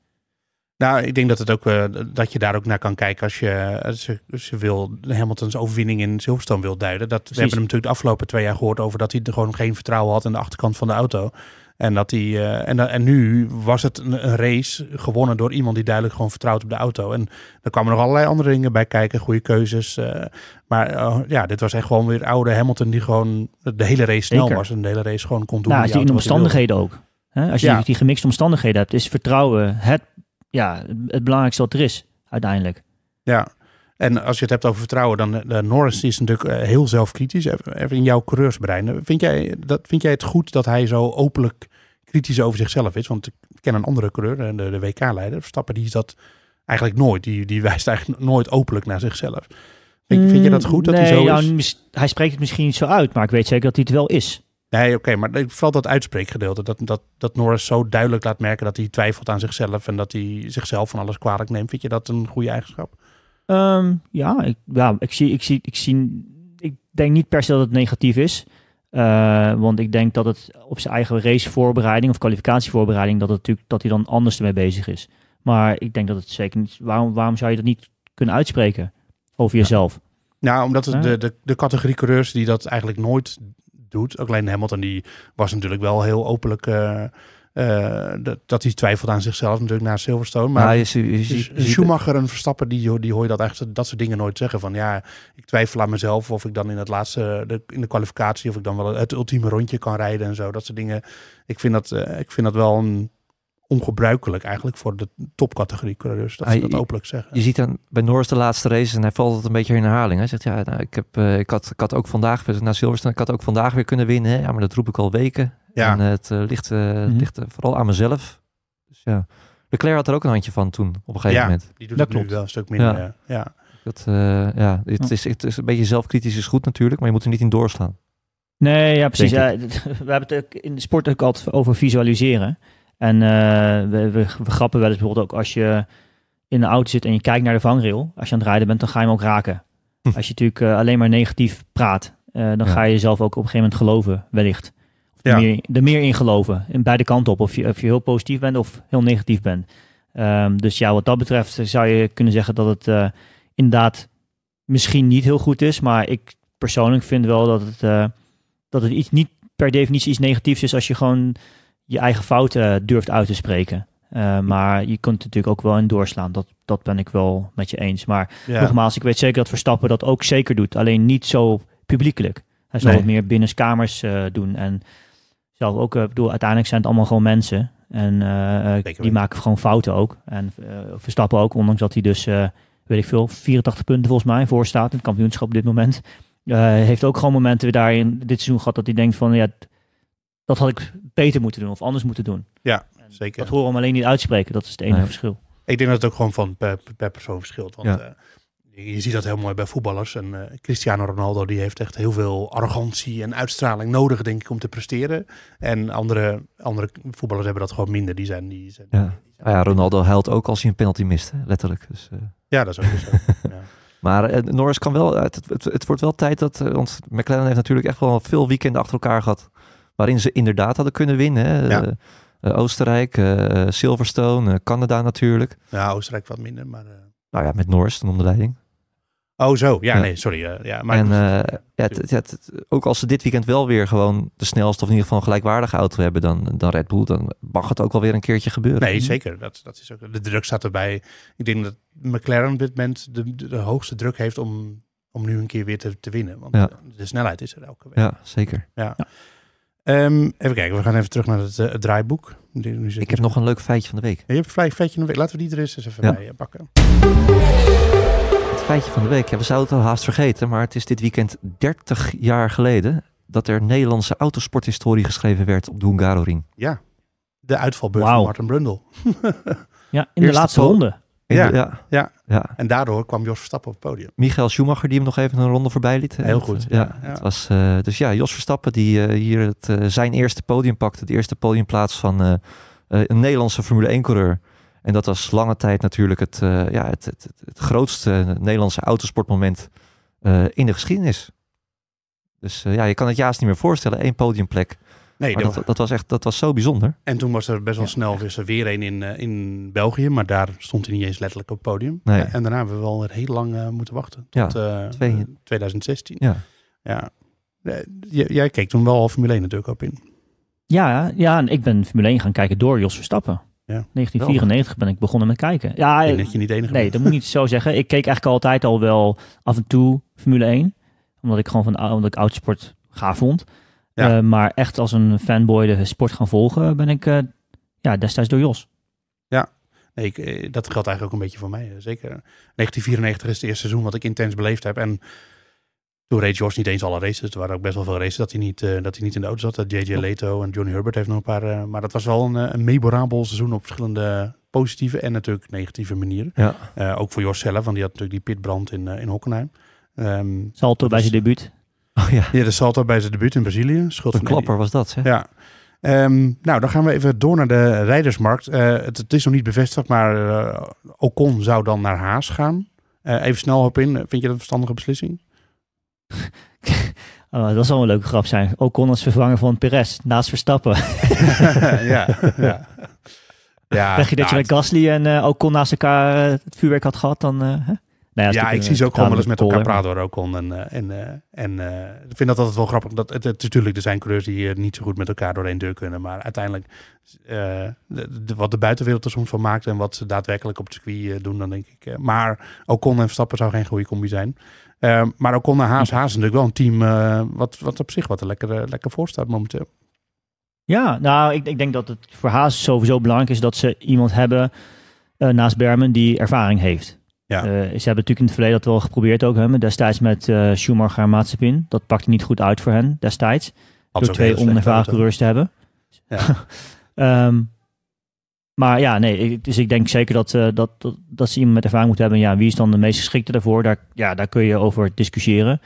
S1: Nou, ik denk dat, het ook, eh, dat je daar ook naar kan kijken als je, ze wil Hamilton's overwinning in Silverstone wil duiden. Dat, we hebben hem natuurlijk de afgelopen twee jaar gehoord over dat hij er gewoon geen vertrouwen had in de achterkant van de auto. En, dat hij, eh, en, en nu was het een, race gewonnen door iemand die duidelijk gewoon vertrouwt op de auto. En er kwamen nog allerlei andere dingen bij kijken, goede keuzes. Eh, maar ja, dit was echt gewoon weer oude Hamilton die gewoon de hele race snel was. En de hele race gewoon kon doen. Ja, nou, die in omstandigheden ook. Als je
S3: die gemixte omstandigheden hebt, is vertrouwen het ja, het belangrijkste wat er is, uiteindelijk. Ja, en als je het hebt over vertrouwen,
S1: dan de eh, Norris is natuurlijk eh, heel zelfkritisch. Even in jouw coureursbrein. Vind jij, dat, vind jij het goed dat hij zo openlijk kritisch over zichzelf is? Want ik ken een andere coureur, eh, de, de WK-leider, Verstappen, die is dat eigenlijk nooit. Die, die wijst eigenlijk nooit openlijk naar zichzelf. Vind, mm, vind je dat goed dat hij mm, zo is? hij spreekt het misschien niet zo uit, maar ik weet zeker dat hij het wel is. Nee, oké, maar ik valt dat uitspreekgedeelte. Dat, dat, dat Norris zo duidelijk laat merken dat hij twijfelt aan zichzelf en dat
S3: hij zichzelf van alles kwalijk neemt. Vind je dat een goede eigenschap? Ehm, ja, ik, ja ik, zie, ik, zie, ik zie. Ik denk niet per se dat het negatief is. Eh, want ik denk dat het op zijn eigen racevoorbereiding of kwalificatievoorbereiding, dat, het natuurlijk, dat hij dan anders ermee bezig is. Maar ik denk dat het zeker niet. Waarom, waarom zou je dat niet kunnen uitspreken over jezelf?
S1: Nou, omdat de, de, de categorie coureurs die dat eigenlijk nooit doet. Ook alleen Hamilton die was natuurlijk wel heel openlijk... Eh, eh, dat, dat, hij twijfelde aan zichzelf natuurlijk naar Silverstone. Maar nou, je, je, Schumacher en Verstappen, die, die hoor je dat echt dat soort dingen nooit zeggen. Van ja, ik twijfel aan mezelf of ik dan in het laatste, de, in de kwalificatie, of ik dan wel het ultieme rondje kan rijden en zo. Dat soort dingen. Ik vind dat, eh, ik vind dat wel een ongebruikelijk eigenlijk voor de topcategorie coureurs. Dat ah, dat openlijk zeggen.
S2: Je ziet dan bij Norris de laatste race en hij valt het een beetje in herhaling. Hij zegt ja, nou, ik, heb, eh, ik, had, ik had ook vandaag, naar Silverstone, ik had ook vandaag weer kunnen winnen. Ja, maar dat roep ik al weken. Ja. En het eh, ligt, eh, mhm. ligt vooral aan mezelf. Dus ja, Leclerc had er ook een handje van toen op een gegeven ja, moment. Die
S3: doet dat klopt. wel een stuk minder. Ja. ja.
S2: Dat, ja, het is, het is een beetje zelfkritisch is goed natuurlijk, maar je moet er niet in doorslaan.
S3: Nee, ja, precies. we hebben het in de sport ook altijd over visualiseren. En eh, we, we, we, grappen wel eens bijvoorbeeld ook als je in de auto zit en je kijkt naar de vangrail. Als je aan het rijden bent, dan ga je hem ook raken. Hm. Als je natuurlijk eh, alleen maar negatief praat, eh, dan ga je jezelf ook op een gegeven moment geloven, wellicht. Of ja. meer, er meer in geloven, in beide kanten op. Of je, of je heel positief bent of heel negatief bent. Ehm, dus ja, wat dat betreft zou je kunnen zeggen dat het inderdaad misschien niet heel goed is. Maar ik persoonlijk vind wel dat het, dat het iets, niet per definitie iets negatiefs is als je gewoon je eigen fouten durft uit te spreken. Eh, maar je kunt natuurlijk ook wel in doorslaan. Dat, dat ben ik wel met je eens. Maar nogmaals, ik weet zeker dat Verstappen dat ook zeker doet. Alleen niet zo publiekelijk. Hij zal het meer binnenskamers eh, doen. En zelf ook, eh, ik bedoel, uiteindelijk zijn het allemaal gewoon mensen. En die maken gewoon fouten ook. En Verstappen ook, ondanks dat hij dus, weet ik veel, 84 punten volgens mij voor staat in het kampioenschap op dit moment. heeft ook gewoon momenten daarin dit seizoen gehad dat hij denkt van, ja, dat had ik beter moeten doen of anders moeten doen. Ja, zeker. Dat horen we alleen niet uitspreken, dat is het enige
S1: verschil. Ik denk dat het ook gewoon van per, persoon verschilt. Want ja. Eh, je ziet dat heel mooi bij voetballers. En eh, Cristiano Ronaldo die heeft echt heel veel arrogantie en uitstraling nodig, denk ik, om te presteren. En andere, andere voetballers hebben dat gewoon minder. Die zijn, die zijn,
S2: ja. Ah ja. Ronaldo huilt ook als hij een penalty mist, hè? letterlijk. Dus, eh. Ja, dat is ook zo. ja. Maar Norris kan wel, het, het, het, wordt wel tijd dat, want McLaren heeft natuurlijk echt wel veel weekenden achter elkaar gehad waarin ze inderdaad hadden kunnen winnen. Eh, eh, Oostenrijk, eh, Silverstone, Canada natuurlijk.
S1: Ja, Oostenrijk wat minder, maar...
S2: Nou ja, met Norris om de leiding.
S1: Oh zo, ja, nee,
S2: sorry. ja, maar... En ja, ook als ze dit weekend wel weer gewoon de snelste of in ieder geval een gelijkwaardige auto hebben dan, dan Red Bull, dan mag het ook wel weer een keertje gebeuren. Nee, zeker.
S1: Dat, dat is ook, de druk staat erbij. Ik denk dat McLaren op dit moment de, de, hoogste druk heeft om, om nu een keer weer te, te winnen. Want ja. de snelheid is er elke
S2: week. Ja, zeker.
S1: ja. Ehm, even kijken, we gaan even terug naar het, eh, draaiboek. ik heb nog een leuk feitje van de week. je hebt een feitje van de week. Laten we die er eens even bij eh, pakken. Het feitje van de week. we zouden het al haast
S2: vergeten, maar het is dit weekend 30 jaar geleden dat er Nederlandse autosporthistorie geschreven werd op de Hungaroring.
S1: Ja, de uitvalbeurt van Martin Brundle. ja, in de laatste ronde. Ja, ja, ja. En daardoor kwam Jos Verstappen op het podium.
S2: Michael Schumacher die hem nog even een ronde voorbij liet. Heel goed. Ja, Het was, eh, dus ja, Jos Verstappen die eh, hier het, eh, zijn eerste podium pakte. De eerste podiumplaats van een Nederlandse Formule 1 coureur. En dat was lange tijd natuurlijk het, ja, het, het, het, grootste Nederlandse autosportmoment in de geschiedenis. Dus ja, je kan het jaast niet meer voorstellen. één podiumplek Nee, dat, dat, was echt dat was zo bijzonder.
S1: En toen was er best wel snel weer een in, eh, in België, maar daar stond hij niet eens letterlijk op het podium. En daarna hebben we wel heel lang eh, moeten wachten, tot ja, eh, 2016. Ja. ja. jij keek toen wel Formule 1 natuurlijk op in.
S3: Ja, ja, en ik ben Formule 1 gaan kijken door Jos Verstappen. Ja. 1994 ben ik begonnen met kijken. Ja, ik denk dat je niet enige Nee, dat moet niet zo zeggen. Ik keek eigenlijk altijd al wel af en toe Formule 1. Omdat ik gewoon van omdat ik autosport gaaf vond. Eh, maar echt als een fanboy de sport gaan volgen, ben ik eh, ja, destijds door Jos. Ja, nee,
S1: eh, dat geldt eigenlijk ook een beetje voor mij. Zeker. 1994 is het eerste seizoen wat ik intens beleefd heb. En toen reed Jos niet eens alle races. Er waren ook best wel veel races dat hij niet, dat hij niet in de auto zat. JJ Leto en Johnny Herbert heeft nog een paar. maar dat was wel een, een memorabel seizoen op verschillende positieve en natuurlijk negatieve manieren. Ja. ook voor Jos zelf, want die had natuurlijk die pitbrand in, in Hokkenheim. Um, ehm, Salto bij zijn debuut. Oh, ja. Ja, de Salto bij zijn debuut in Brazilië. Schuld een klapper was dat, hè? Ja. Ehm, nou, dan gaan we even door naar de rijdersmarkt. Eh, het, is nog niet bevestigd, maar eh, Ocon zou dan naar Haas gaan. Eh, even snel op in. Vind je dat een verstandige beslissing?
S3: Oh, dat zal een leuke grap zijn. Ocon als vervanger van Perez naast Verstappen. ja, ja. ja. je dat je nou, met Gasly en Ocon naast elkaar het vuurwerk had gehad, dan... Nou ja, ik zie ze eh, ook gewoon wel eens met elkaar praten door ook
S1: En, eh, en, eh, en ik vind dat altijd wel grappig. Dat, het, het is natuurlijk, er zijn coureurs die niet zo goed met elkaar doorheen deur kunnen. Maar uiteindelijk, wat de buitenwereld er soms van maakt en wat ze daadwerkelijk op het circuit doen, dan denk ik. maar Ocon en Verstappen zou geen goede combi zijn. Ehm, maar Ocon en Haas, Haas is natuurlijk wel een team wat, wat op zich wat er lekker, lekker voor staat momenteel.
S3: Ja, nou, ik, ik denk dat het voor Haas sowieso belangrijk is dat ze iemand hebben naast Bermen die ervaring heeft. Ja. Eh, ze hebben natuurlijk in het verleden dat wel geprobeerd ook. Hè, destijds met eh, Schumacher en Mazepin. Dat pakte niet goed uit voor hen destijds. Had door twee onervaren coureurs te hebben. Ja. Ehm, maar ja, nee, dus ik denk zeker eh, dat, dat, dat, ze iemand met ervaring moeten hebben. Ja, wie is dan de meest geschikte daarvoor? Daar, ja, daar kun je over discussiëren.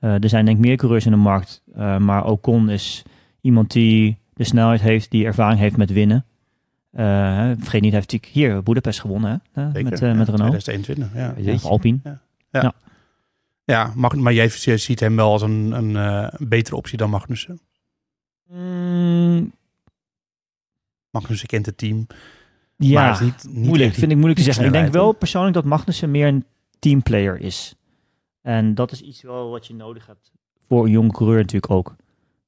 S3: er zijn denk ik meer coureurs in de markt. maar Ocon is iemand die de snelheid heeft, die ervaring heeft met winnen. Eh, vergeet niet, hij heeft natuurlijk hier Boedapest gewonnen eh, met, eh, met Renault. 2021, ja. ja Alpine. ja. Ja,
S1: maar jij ziet hem wel als een, een betere optie dan Magnussen.
S3: Mm. Magnussen kent het team. Ja, is niet, niet moeilijk. Vind ik moeilijk te zeggen. Ik denk wel persoonlijk dat Magnussen meer een teamplayer is. En dat is iets wel wat je nodig hebt voor een jonge coureur natuurlijk ook.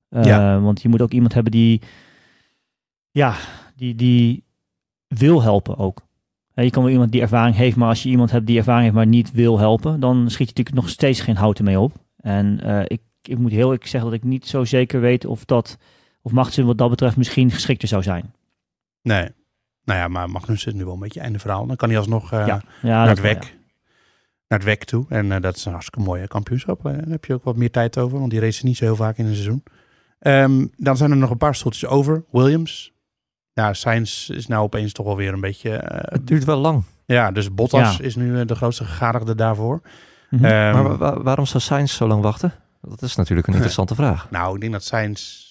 S3: ja. Want je moet ook iemand hebben die ja, die, die wil helpen ook. je kan wel iemand die ervaring heeft, maar als je iemand hebt die ervaring heeft, maar niet wil helpen, dan schiet je natuurlijk nog steeds geen houten mee op. En eh, ik, ik moet heel eerlijk zeggen dat ik niet zo zeker weet of dat, of Magnussen wat dat betreft misschien geschikter zou zijn.
S1: Nee. Nou ja, maar Magnussen is nu wel een beetje einde verhaal. Dan kan hij alsnog uh, naar het wek Naar het WEC toe. En eh, dat is een hartstikke mooie kampioenschap. Daar heb je ook wat meer tijd over, want die racen niet zo heel vaak in een seizoen. Ehm, dan zijn er nog een paar stoeltjes over. Williams, ja, nou, Sainz is nou opeens toch wel weer een beetje... Eh, het duurt wel lang. Ja, dus Bottas is nu eh, de grootste gegadigde daarvoor. Mhm. maar ehm, waarom
S2: zou Sainz zo lang wachten? Dat is natuurlijk een interessante vraag.
S1: Nou, ik denk dat Sainz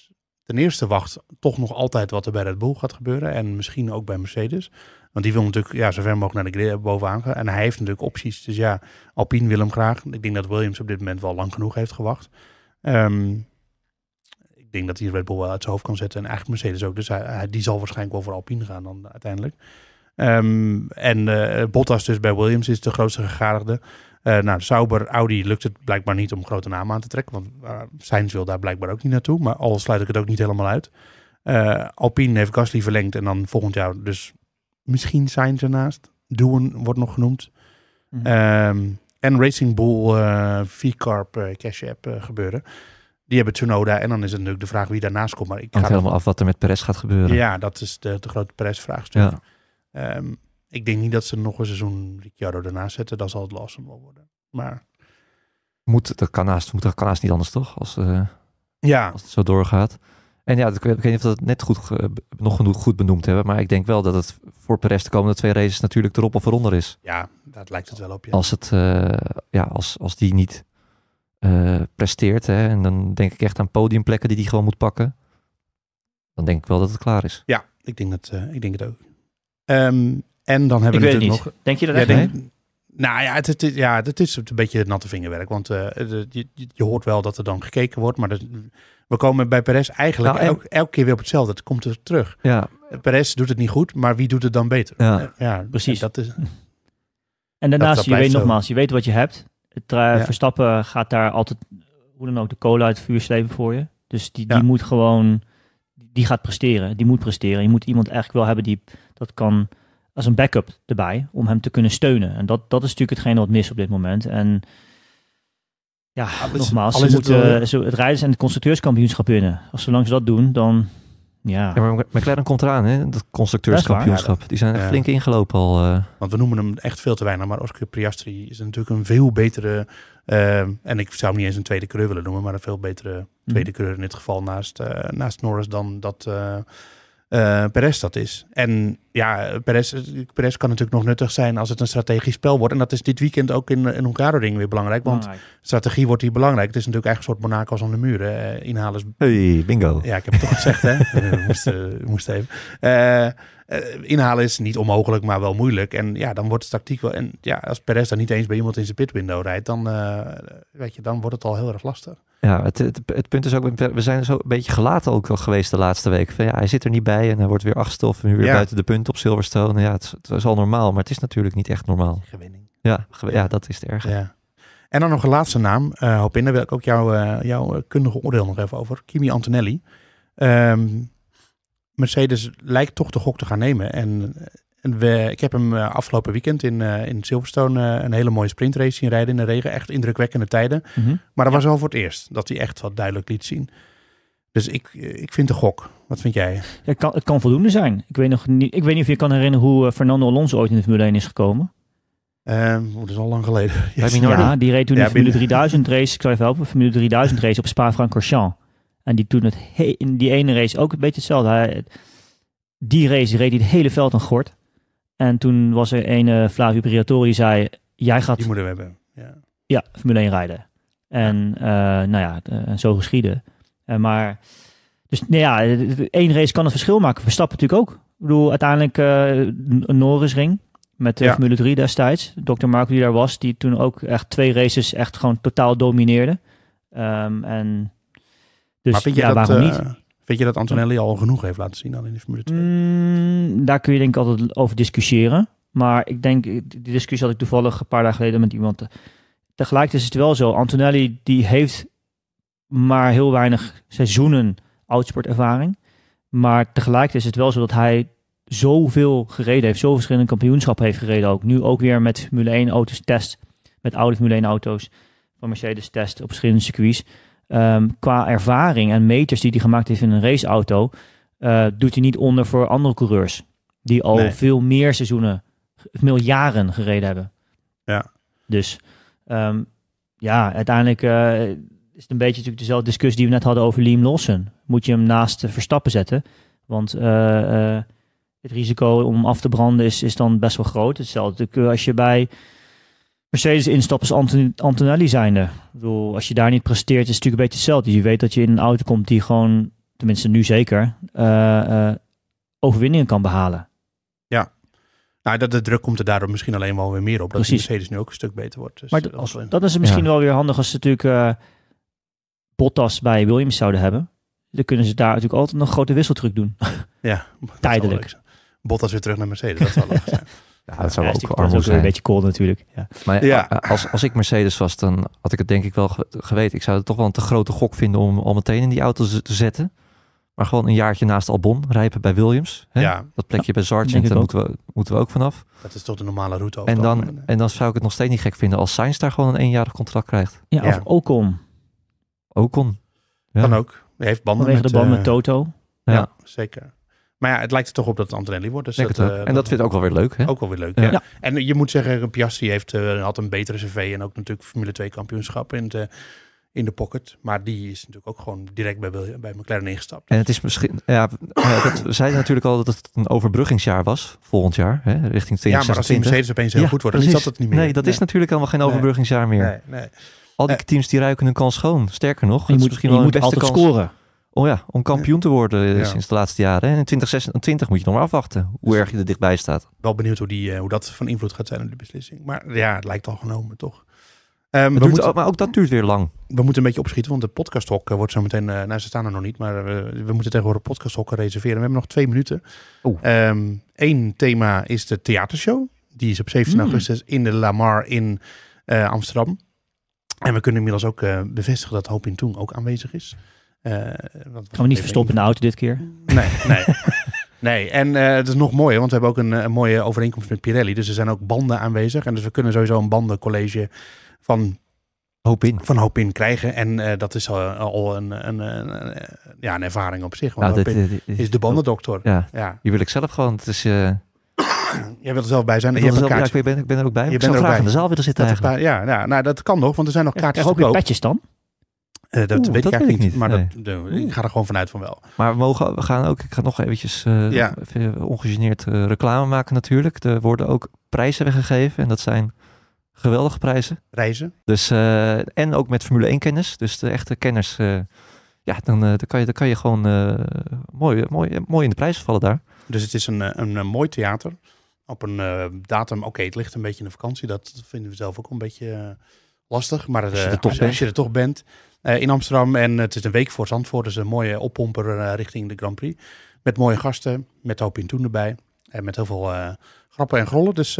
S1: ten eerste wacht toch nog altijd wat er bij Red Bull gaat gebeuren. En misschien ook bij Mercedes. Want die wil natuurlijk ja, zover mogelijk naar de bovenaan gaan. En hij heeft natuurlijk opties. Dus ja, Alpine wil hem graag. Ik denk dat Williams op dit moment wel lang genoeg heeft gewacht. Ehm, denk dat hij Red Bull wel uit zijn hoofd kan zetten. En eigenlijk Mercedes ook. Dus hij, die zal waarschijnlijk wel voor Alpine gaan dan uiteindelijk. Ehm, en uh, Bottas dus bij Williams is de grootste gegadigde. Eh, nou, Sauber, Audi lukt het blijkbaar niet om grote namen aan te trekken. Want uh, Sainz wil daar blijkbaar ook niet naartoe. Maar al sluit ik het ook niet helemaal uit. Alpine heeft Gasly verlengd en dan volgend jaar dus misschien Sainz ernaast. Doen wordt nog genoemd. Mhm. Ehm, en Racing Bull v Cash App gebeuren. Die hebben Tsunoda en dan is het natuurlijk de vraag wie daarnaast komt. Maar ik hangt helemaal
S2: af wat er met Perez gaat gebeuren.
S1: Ja, dat is de, de grote Perez-vraagstuk. Ehm, ik denk niet dat ze nog een seizoen Ricciardo daarnaast zetten. Dat zal het lastig worden. Maar...
S2: Moet, dat, kan naast, moet, dat kan naast niet anders, toch? Als, eh, ja. als het zo doorgaat. En ja, ik weet, niet of dat het net goed, eh, nog genoeg goed benoemd hebben. Maar ik denk wel dat het voor Perez de komende twee races natuurlijk erop of eronder is. Ja, dat lijkt het wel op, je. Als, het, eh, ja, als, als die niet eh, presteert. Hè, en dan denk ik echt aan podiumplekken die hij gewoon moet pakken. Dan denk ik wel dat het klaar is.
S1: Ja, ik denk, dat, eh, ik denk het ook. Ehm,
S2: en dan hebben ik
S1: we het niet. nog... Denk je dat ja, Nou ja het, ja, het is een beetje het natte vingerwerk. Want eh, je, je, hoort wel dat er dan gekeken wordt. Maar we komen bij Perez eigenlijk nou, elke keer weer op hetzelfde. Het komt er terug. Ja. Perez doet het niet goed, maar wie doet het dan beter? Ja, precies.
S3: Dat is, en daarnaast, je weet nogmaals, je weet wat je hebt. Het, eh, Verstappen gaat daar altijd, hoe dan ook, de kolen uit het vuur slepen voor je. Dus die, die moet gewoon, die gaat presteren. Die moet presteren. Je moet iemand eigenlijk wel hebben die dat kan als een backup erbij, om hem te kunnen steunen. En dat, dat is natuurlijk hetgeen wat mis op dit moment. En ja, ja nogmaals, ze moeten het, uh, het rijden en het constructeurskampioenschap winnen. Als zolang ze dat doen, dan ja. maar McLaren komt eraan, hè? Dat constructeurskampioenschap. die zijn er flink
S1: ingelopen al. Eh. Want we noemen hem echt veel te weinig. Maar Oscar Priastri is natuurlijk een veel betere... Eh, en ik zou hem niet eens een tweede coureur willen noemen. Maar een veel betere mhm. tweede coureur in dit geval naast, eh, naast Norris dan dat... Peres eh, Perez dat is. En ja, Perez, kan natuurlijk nog nuttig zijn als het een strategisch spel wordt. En dat is dit weekend ook in, in hongaro weer belangrijk. Want ah, strategie wordt hier belangrijk. Het is natuurlijk eigenlijk een soort Monaco's aan de muren. Uh, Hey, bingo. Ja, ik heb het toch gezegd, hè? Eh, moest, moest even. Eh, inhalen is niet onmogelijk, maar wel moeilijk. En ja, dan wordt het tactiek wel... En ja, als Perez dan niet eens bij iemand in zijn pitwindow rijdt, dan, eh, weet je, dan wordt het al heel erg lastig.
S2: Ja, het, het, punt is ook, we zijn zo dus een beetje gelaten ook al geweest de laatste week. Van, ja, hij zit er niet bij en hij wordt weer achtste nu weer buiten de punt op Silverstone. Ja, het is, al normaal, maar het
S1: is natuurlijk niet echt normaal. Gewinning. Ja, ja. dat is het ergste. Ja. En dan nog een laatste naam, uh, Hopin, daar wil ik ook jouw, jouw kundige oordeel nog even over. Kimi Antonelli. Um, Mercedes lijkt toch de gok te gaan nemen. En, en we, ik heb hem eh, afgelopen weekend in, eh, in Silverstone eh, een hele mooie sprintrace zien rijden in de regen. Echt indrukwekkende tijden. Mhm. Maar dat was al voor het eerst dat hij echt wat duidelijk liet zien. Dus ik, ik vind de gok.
S3: Wat vind jij? het, kan, het kan voldoende zijn. Ik weet, nog niet, ik weet niet of je kan herinneren hoe Fernando Alonso ooit in de Formule 1 is gekomen. Ehm, dat is al lang geleden. Ja, nou die reed toen ja, de Formule 3000 race. Ik zal even helpen. Formule 3000 race op Spa-Francorchamps. En die toen het in die ene race ook een beetje hetzelfde. die race reed hij het hele veld aan gort. En toen was er een uh, Flavio Briatore die zei... Jij gaat... Die moeten we hebben. Ja, ja Formule 1 rijden. En eh, nou ja, eh, zo geschieden. Uh, eh, maar... Dus nou ja, één race kan het verschil maken. Verstappen natuurlijk ook. Ik bedoel, uiteindelijk een Norris ring met de ja. Formule 3 destijds. Dr. Mark die daar was, die toen ook echt twee races echt gewoon totaal domineerde. Ehm, en dus maar vind je dat, waarom eh, niet? Vind je dat Antonelli
S1: al genoeg heeft laten zien dan in de Formule
S3: 2? Mm, daar kun je denk ik altijd over discussiëren. Maar ik denk, die discussie had ik toevallig een paar dagen geleden met iemand. Tegelijkertijd is het wel zo. Antonelli die heeft maar heel weinig seizoenen oudsportervaring. Maar tegelijkertijd is het wel zo dat hij zoveel gereden heeft. Zoveel verschillende kampioenschappen heeft gereden ook. Nu ook weer met Formule 1 auto's test. Met oude Formule 1 auto's. Van Mercedes test op verschillende circuits. Ehm, qua ervaring en meters die hij gemaakt heeft in een raceauto, uh, doet hij niet onder voor andere coureurs. Die al veel meer seizoenen, veel gereden hebben. Ja. Dus ehm, ja, uiteindelijk eh, is het een beetje natuurlijk dezelfde discussie die we net hadden over Liam Lawson. Moet je hem naast eh, Verstappen zetten? Want het risico om af te branden is, is dan best wel groot. Hetzelfde als je bij Mercedes instappen als Antonelli zijnde. Ik als je daar niet presteert, is het natuurlijk een beetje hetzelfde. Je weet dat je in een auto komt die gewoon, tenminste nu zeker, eh, eh, overwinningen kan behalen.
S1: Ja. Nou, dat de druk komt er daardoor misschien alleen wel weer meer op. Precies. Dat Mercedes nu ook een stuk beter wordt. Dus maar dat, als dat is misschien
S3: wel weer handig als ze natuurlijk uh, Bottas bij Williams zouden hebben. Dan kunnen ze daar natuurlijk altijd nog grote wisseltruc doen. Ja. Tijdelijk.
S1: Bottas weer terug naar Mercedes, dat zou leuk zijn.
S3: Ja, dat zou
S2: ook Een beetje cold natuurlijk. Ja. Maar ja. Eh, eh, als, als ik Mercedes was, dan had ik het denk ik wel geweten. Ik zou het toch wel een te grote gok vinden om al meteen in die auto te zetten. Maar gewoon een jaartje naast Albon rijpen bij Williams. Hè? Ja. Dat plekje bij Sargent, daar moeten we, moeten we ook vanaf.
S1: Dat is toch de
S3: normale route. En dan,
S2: eh. en dan zou ik het nog steeds niet gek vinden als Sainz daar gewoon een eenjarig contract krijgt. Ja, of Ocon. Ocon. Ja. Kan ook. Hij
S3: heeft banden Vanwege met, de banden met Toto. ja,
S1: zeker. Maar ja, het lijkt er toch op dat het Antonelli wordt. Dus eh, en dat vindt ook wel weer leuk. Hè? Ook wel weer leuk. Ja. En je moet zeggen, Piastri heeft, eh, had een betere cv en ook natuurlijk Formule 2 kampioenschap in de, in de pocket. Maar die is natuurlijk ook gewoon direct bij, bij McLaren ingestapt.
S2: En het is misschien, ja, dat, we zeiden natuurlijk al dat het een overbruggingsjaar was volgend jaar, hè, richting Ja, maar als die Mercedes opeens heel goed wordt, dan is dat het niet meer. Nee, dat is natuurlijk allemaal geen overbruggingsjaar meer. Nee, nee. Al die eh. teams die ruiken hun kans schoon. Sterker nog, je moet, misschien je wel moet altijd scoren. Oh ja, om kampioen te worden eh, sinds de laatste jaren. En in 2026 moet je nog maar afwachten hoe dus erg je er dichtbij staat.
S1: Wel benieuwd hoe, die, eh, hoe dat van invloed gaat zijn op de beslissing. Maar ja, het lijkt al genomen, toch? Ehm, we moeten, oh, maar ook dat duurt weer lang. We moeten een beetje opschieten, want de podcasthok eh, wordt zo meteen... nou, ze staan er nog niet, maar we, we moeten tegenwoordig podcasthokken reserveren. We hebben nog twee minuten. Eén ehm, thema is de theatershow. Die is op 17 hmm. augustus in de Lamar in Amsterdam. En we kunnen inmiddels ook bevestigen dat Hope in Toen ook aanwezig is. Eh, Gaan we niet verstoppen in de auto dit keer? Nee, nee. Nee, en eh, het is nog mooier, want we hebben ook een, mooie overeenkomst met Pirelli. Dus er zijn ook banden aanwezig. En dus we kunnen sowieso een bandencollege van Hopin, van Hopin krijgen. En eh, dat is al, al een, een, ja, een ervaring op zich. Want nou, is de bandendokter. Ja, ja.
S2: Hier wil ik zelf gewoon. Het is, Jij
S1: wilt er zelf bij zijn. je ik, ben, er ook bij. Je bent er ook bij. in de zaal willen zitten dat eigenlijk. ja, nou, nou, dat kan nog, want er zijn nog kaartjes ja, je petjes
S2: dan? Eh, dat weet ik eigenlijk niet. Maar dat,
S1: ik ga er gewoon vanuit van wel.
S2: Maar mogen, we gaan ook, ik ga nog eventjes uh, ongegeneerd eh, reclame maken natuurlijk. Er worden ook prijzen weggegeven en dat zijn geweldige prijzen. Prijzen. Dus, en ook met Formule 1 kennis. Dus de echte kenners, ja, dan, dan, kan je, dan kan je gewoon mooi,
S1: mooi, mooi in de prijzen vallen daar. Dus het is een, een, mooi theater. Op een datum, oké, het ligt een beetje in de vakantie. Dat vinden we zelf ook een beetje lastig. Maar als je, als je er toch bent eh, in Amsterdam. En het is een week voor Zandvoort, dus een mooie oppomper eh, richting de Grand Prix. Met mooie gasten, met Hoop in Toen erbij. En met heel veel eh, grappen en grollen. Dus,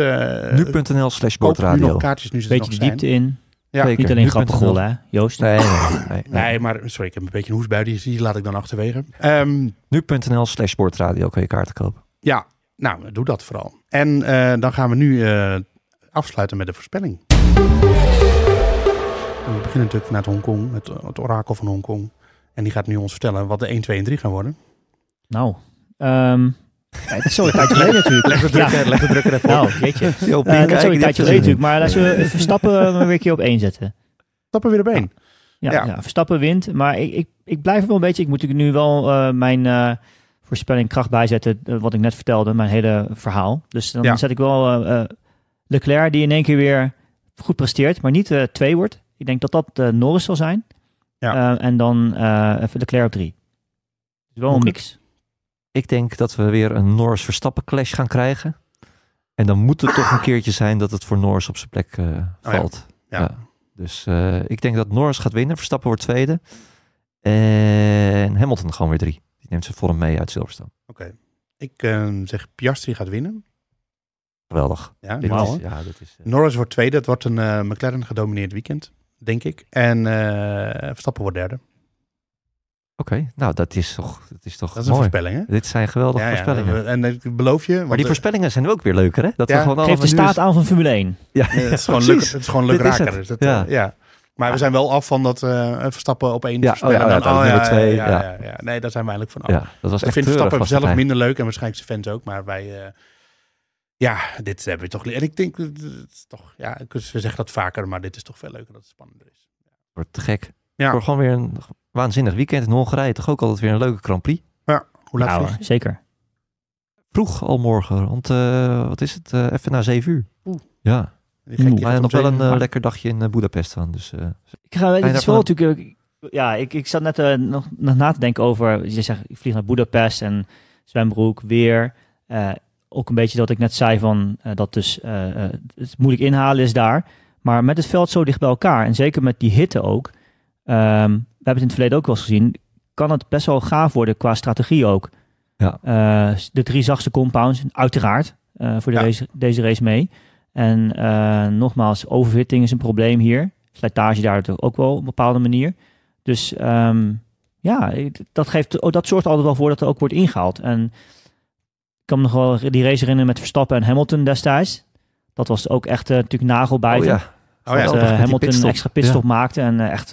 S1: Nu.nl slash bootradio. Nu nog kaartjes, nu Beetje diepte in. Ja, niet alleen grappig rollen, hè, Joost? Nee, nee, nee, nee, maar sorry, ik heb een beetje een hoesbui, die, laat ik dan achterwege. Um,
S2: ehm, Nu.nl slash sportradio kun je kaarten kopen.
S1: Ja, nou, doe dat vooral. En uh, dan gaan we nu uh, afsluiten met de voorspelling we beginnen natuurlijk vanuit Hongkong, het orakel van Hongkong. En die gaat nu ons vertellen wat de 1, 2 en 3 gaan worden.
S3: Nou, um, ja, het is zo een tijdje geleden natuurlijk. Leg drukker, ja. drukker even Nou, weet je, eh, dat is zo een tijdje geleden natuurlijk. Maar laten we Verstappen eh, weer een keer op één zetten. Verstappen weer op één? Ja, ja. Verstappen wint. Maar ik, ik, ik blijf wel een beetje... Ik moet nu wel eh, mijn voorspelling kracht bijzetten. wat ik net vertelde, mijn hele verhaal. Dus dan zet ik wel Leclerc die in één keer weer goed presteert. Maar niet twee wordt. Ik denk dat dat eh, Norris zal zijn. Ja. Eh, en dan eh, even de Claire op drie. Dus wel een mix.
S2: Ik denk dat we weer een Norris-Verstappen clash gaan krijgen. En dan moet het toch een keertje zijn dat het voor Norris op zijn plek oh valt. ja. Dus ik denk dat Norris gaat winnen. Verstappen wordt tweede. En Hamilton gewoon weer drie. Die neemt zijn vorm mee uit
S1: Silverstone. Oké. Ik ehm, zeg Piastri gaat winnen. Geweldig. Ja, is, ja, is, Norris wordt tweede. Dat wordt een McLaren gedomineerd weekend denk ik. En eh, Verstappen wordt derde.
S2: Oké, nou dat is toch, dat is toch mooi. een voorspelling, Dit zijn geweldige voorspellingen. en
S1: ik eh, beloof je... Maar die eh, voorspellingen zijn ook weer leuker, hè? Dat gewoon geeft de staat aan van Formule 1. Ja, het, is gewoon leuk, het is gewoon leuk ja. Maar we zijn wel af van dat Verstappen op één ja, oh, oh, nou, oh ja, ja, ja, ja, Nee, daar zijn we eigenlijk van af. dat was ik vind Verstappen zelf minder leuk en waarschijnlijk zijn fans ook. Maar wij ja, dit hebben we toch. En ik denk, het is toch, ja, we zeggen dat vaker, maar dit is toch veel leuker dat het spannender is. Wordt te
S2: gek. Ja. Voor gewoon weer een waanzinnig weekend in Hongarije. Toch ook altijd weer een leuke Grand Prix. Ja, hoe laat nou, Zeker. Vroeg al morgen, want eh, wat is het? Eh, even na zeven uur. Oeh. Ja. Maar nog wel een eh, lekker dagje in Boedapest aan. Dus, ik ga, het is wel
S3: natuurlijk... Ja, ik, ik zat net nog, na te denken over... Je zegt, ik vlieg naar Boedapest en zwembroek, weer... Uh, ook een beetje dat ik net zei van eh, dat dus uh, het moeilijk inhalen is daar. Maar met het veld zo dicht bij elkaar en zeker met die hitte ook. Ehm, we hebben het in het verleden ook wel eens gezien. Kan het best wel gaaf worden qua strategie ook. Ja. de drie zachtste compounds, uiteraard, voor de race, deze race mee. En nogmaals, overhitting is een probleem hier. Slijtage daar ook wel op een bepaalde manier. Dus um, ja, dat, geeft, oh, dat zorgt altijd wel voor dat er ook wordt ingehaald. En kan me nog wel die race herinneren met Verstappen en Hamilton destijds. Dat was ook echt eh, natuurlijk nagelbijten. Oh ja. Oh, ja, eh, Hamilton extra pitstop maakte en eh, echt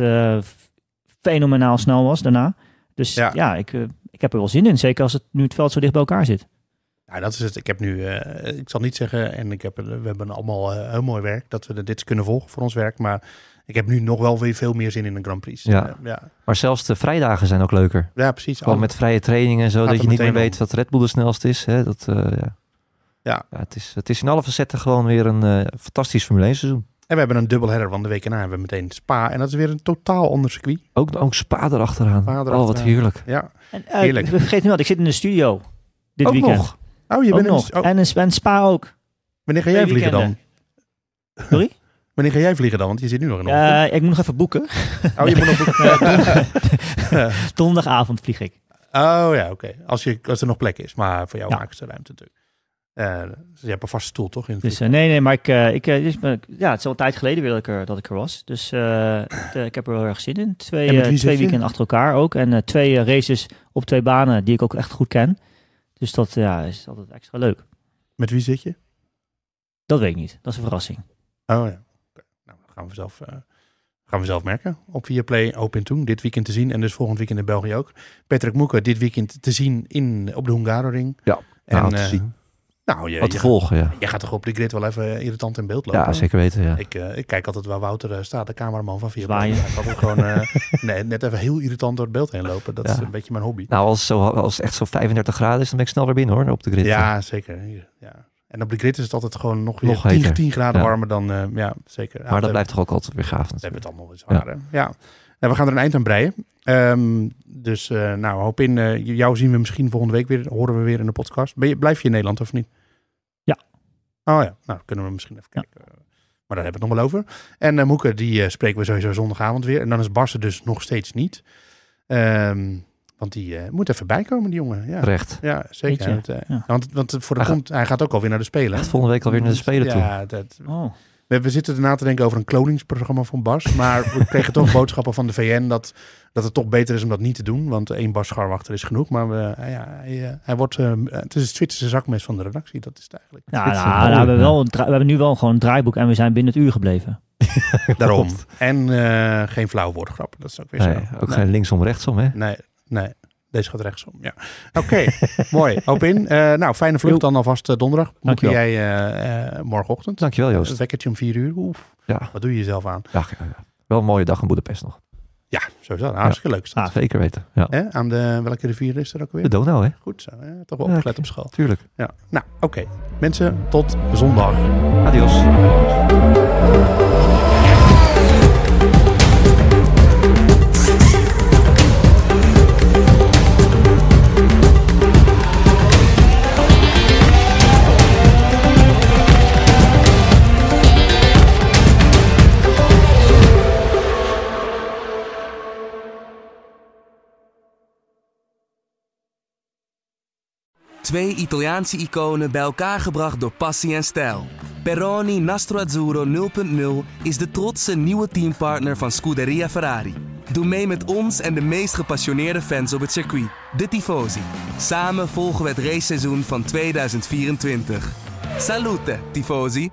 S3: fenomenaal snel was daarna. Dus ja, ik, ik heb er wel zin in. Zeker als het nu het veld zo dicht bij elkaar zit.
S1: Ja, dat is het. Ik heb nu, ik zal niet zeggen, en ik heb, we hebben allemaal heel mooi werk dat we dit kunnen volgen voor ons werk. Maar ik heb nu nog wel weer veel meer zin in een Grand Prix. Ja. ja.
S2: Maar zelfs de vrijdagen zijn ook leuker. Ja, precies. Gewoon met vrije trainingen en zo, dat je niet meer weet wat Red Bull de snelst is. Hè? Dat, eh, ja. Ja. het, is, het is in alle facetten gewoon
S1: weer een eh, fantastisch Formule 1 seizoen. En we hebben een dubbelheader van de week na Hebben we meteen Spa. En dat is weer een totaal
S3: ander circuit. Ook, ook Spa erachteraan. Spa erachteraan. Oh, wat heerlijk. Ja, en, uh, eh, Vergeet nu wat, ik zit in de studio dit ook weekend. Nog. Oh, je bent nog. In, oh. en, Spa ook. Wanneer ga jij vliegen dan?
S1: Sorry? Wanneer ga jij vliegen dan? Want je zit nu nog in Hongkong. Eh,
S3: ik moet nog even boeken. Oh, je moet nog boeken. Eh, donderdagavond vlieg ik. Oh ja, oké. Als Als, er nog plek is. Maar voor jou ja. maken ze ruimte natuurlijk. Eh, dus je hebt een vaste stoel, toch? In het dus, nee, nee, maar ik, ik, dus, ja, het is al een tijd geleden weer dat ik er, dat ik er was. Dus ik heb er heel erg zin in. Twee, twee weekenden achter elkaar ook. En twee races op twee banen die ik ook echt goed ken. Dus dat ja, is altijd extra leuk. Met wie zit je? Dat weet ik niet. Dat is een verrassing. Oh ja gaan we zelf, eh,
S1: gaan we zelf merken. Op Play Open Toen, dit weekend te zien. En dus volgend weekend in België ook. Patrick Moeken dit weekend te zien in, op de Hungaroring. Ja, en, nou, te eh, zien. Nou, je, Wat je volgen, gaat, ja. Je gaat toch op de grid wel even irritant in beeld lopen? Ja, zeker weten, ja. Ik, eh, ik kijk altijd waar Wouter staat, de cameraman van Via Zwaaien. Ik ook gewoon uh, nee, net even heel irritant door het beeld heen lopen. Dat is een beetje mijn hobby.
S2: Nou, als, zo, als echt zo 35 graden is, dan ben ik snel weer binnen hoor, op de grid. Ja,
S1: zeker. Ja. En op de grid is het altijd gewoon nog, nog weer 10, graden warmer dan, eh, ja, zeker. Maar dat blijft toch ook altijd weer gaaf. We hebben we het allemaal weer zwaar, ja. ja. Nou, we gaan er een eind aan breien. Ehm, dus eh, nou, hoop in, eh, jou zien we misschien volgende week weer, horen we weer in de podcast. Ben je, blijf je in Nederland of niet? Ja. Oh ja, nou kunnen we misschien even kijken. Maar daar hebben we het nog wel over. En Moeke, die spreken we sowieso zondagavond weer. En dan is Barsen dus nog steeds niet. Ehm, want die eh, moet even bijkomen, die jongen. Ja. Recht. Ja, zeker. Eh, ja. Want, want voor de hij, komt, hij gaat ook alweer naar de Spelen. Echt volgende week alweer naar de dus, Spelen toe. Ja, dat... Oh. We, we, zitten erna te denken over een kloningsprogramma van Bas. Maar we kregen toch boodschappen van de VN dat, dat het toch beter is om dat niet te doen. Want één Bas Scharwachter is genoeg. Maar we, eh, ja, hij, wordt, uh, het is het Zwitserse zakmes van de redactie. Dat is het eigenlijk. nou, nou, we, hebben
S3: we hebben nu wel gewoon een draaiboek en we zijn binnen het uur gebleven. Daarom.
S1: En geen flauw woordgrap. Dat is ook weer zo. Nee, ook geen
S3: linksom rechtsom, hè?
S1: Nee, Nee, deze gaat rechtsom. Ja. Oké, mooi. Hoop in. Eh, nou, fijne vlucht dan alvast eh, donderdag. Moet jij uh, morgenochtend. Dankjewel Joost. Een wekkertje om vier uur. Oef, ja. Wat doe je jezelf aan?
S2: Ja, wel een mooie dag in Boedapest nog.
S1: Ja, sowieso. Nou, hartstikke leuk. Ah, zeker weten. Ja. aan de, welke rivier is er ook weer? De Donau, hè? Goed zo. Eh, toch wel opgelet op school. Tuurlijk. Ja. Nou, oké. Mensen, tot zondag. Adios. Twee Italiaanse iconen bij elkaar gebracht door passie en stijl. Peroni Nastro Azzurro 0.0 is de trotse nieuwe teampartner van Scuderia Ferrari. Doe mee met ons en de meest gepassioneerde fans op het circuit, de Tifosi. Samen volgen we het raceseizoen van 2024. Salute, Tifosi!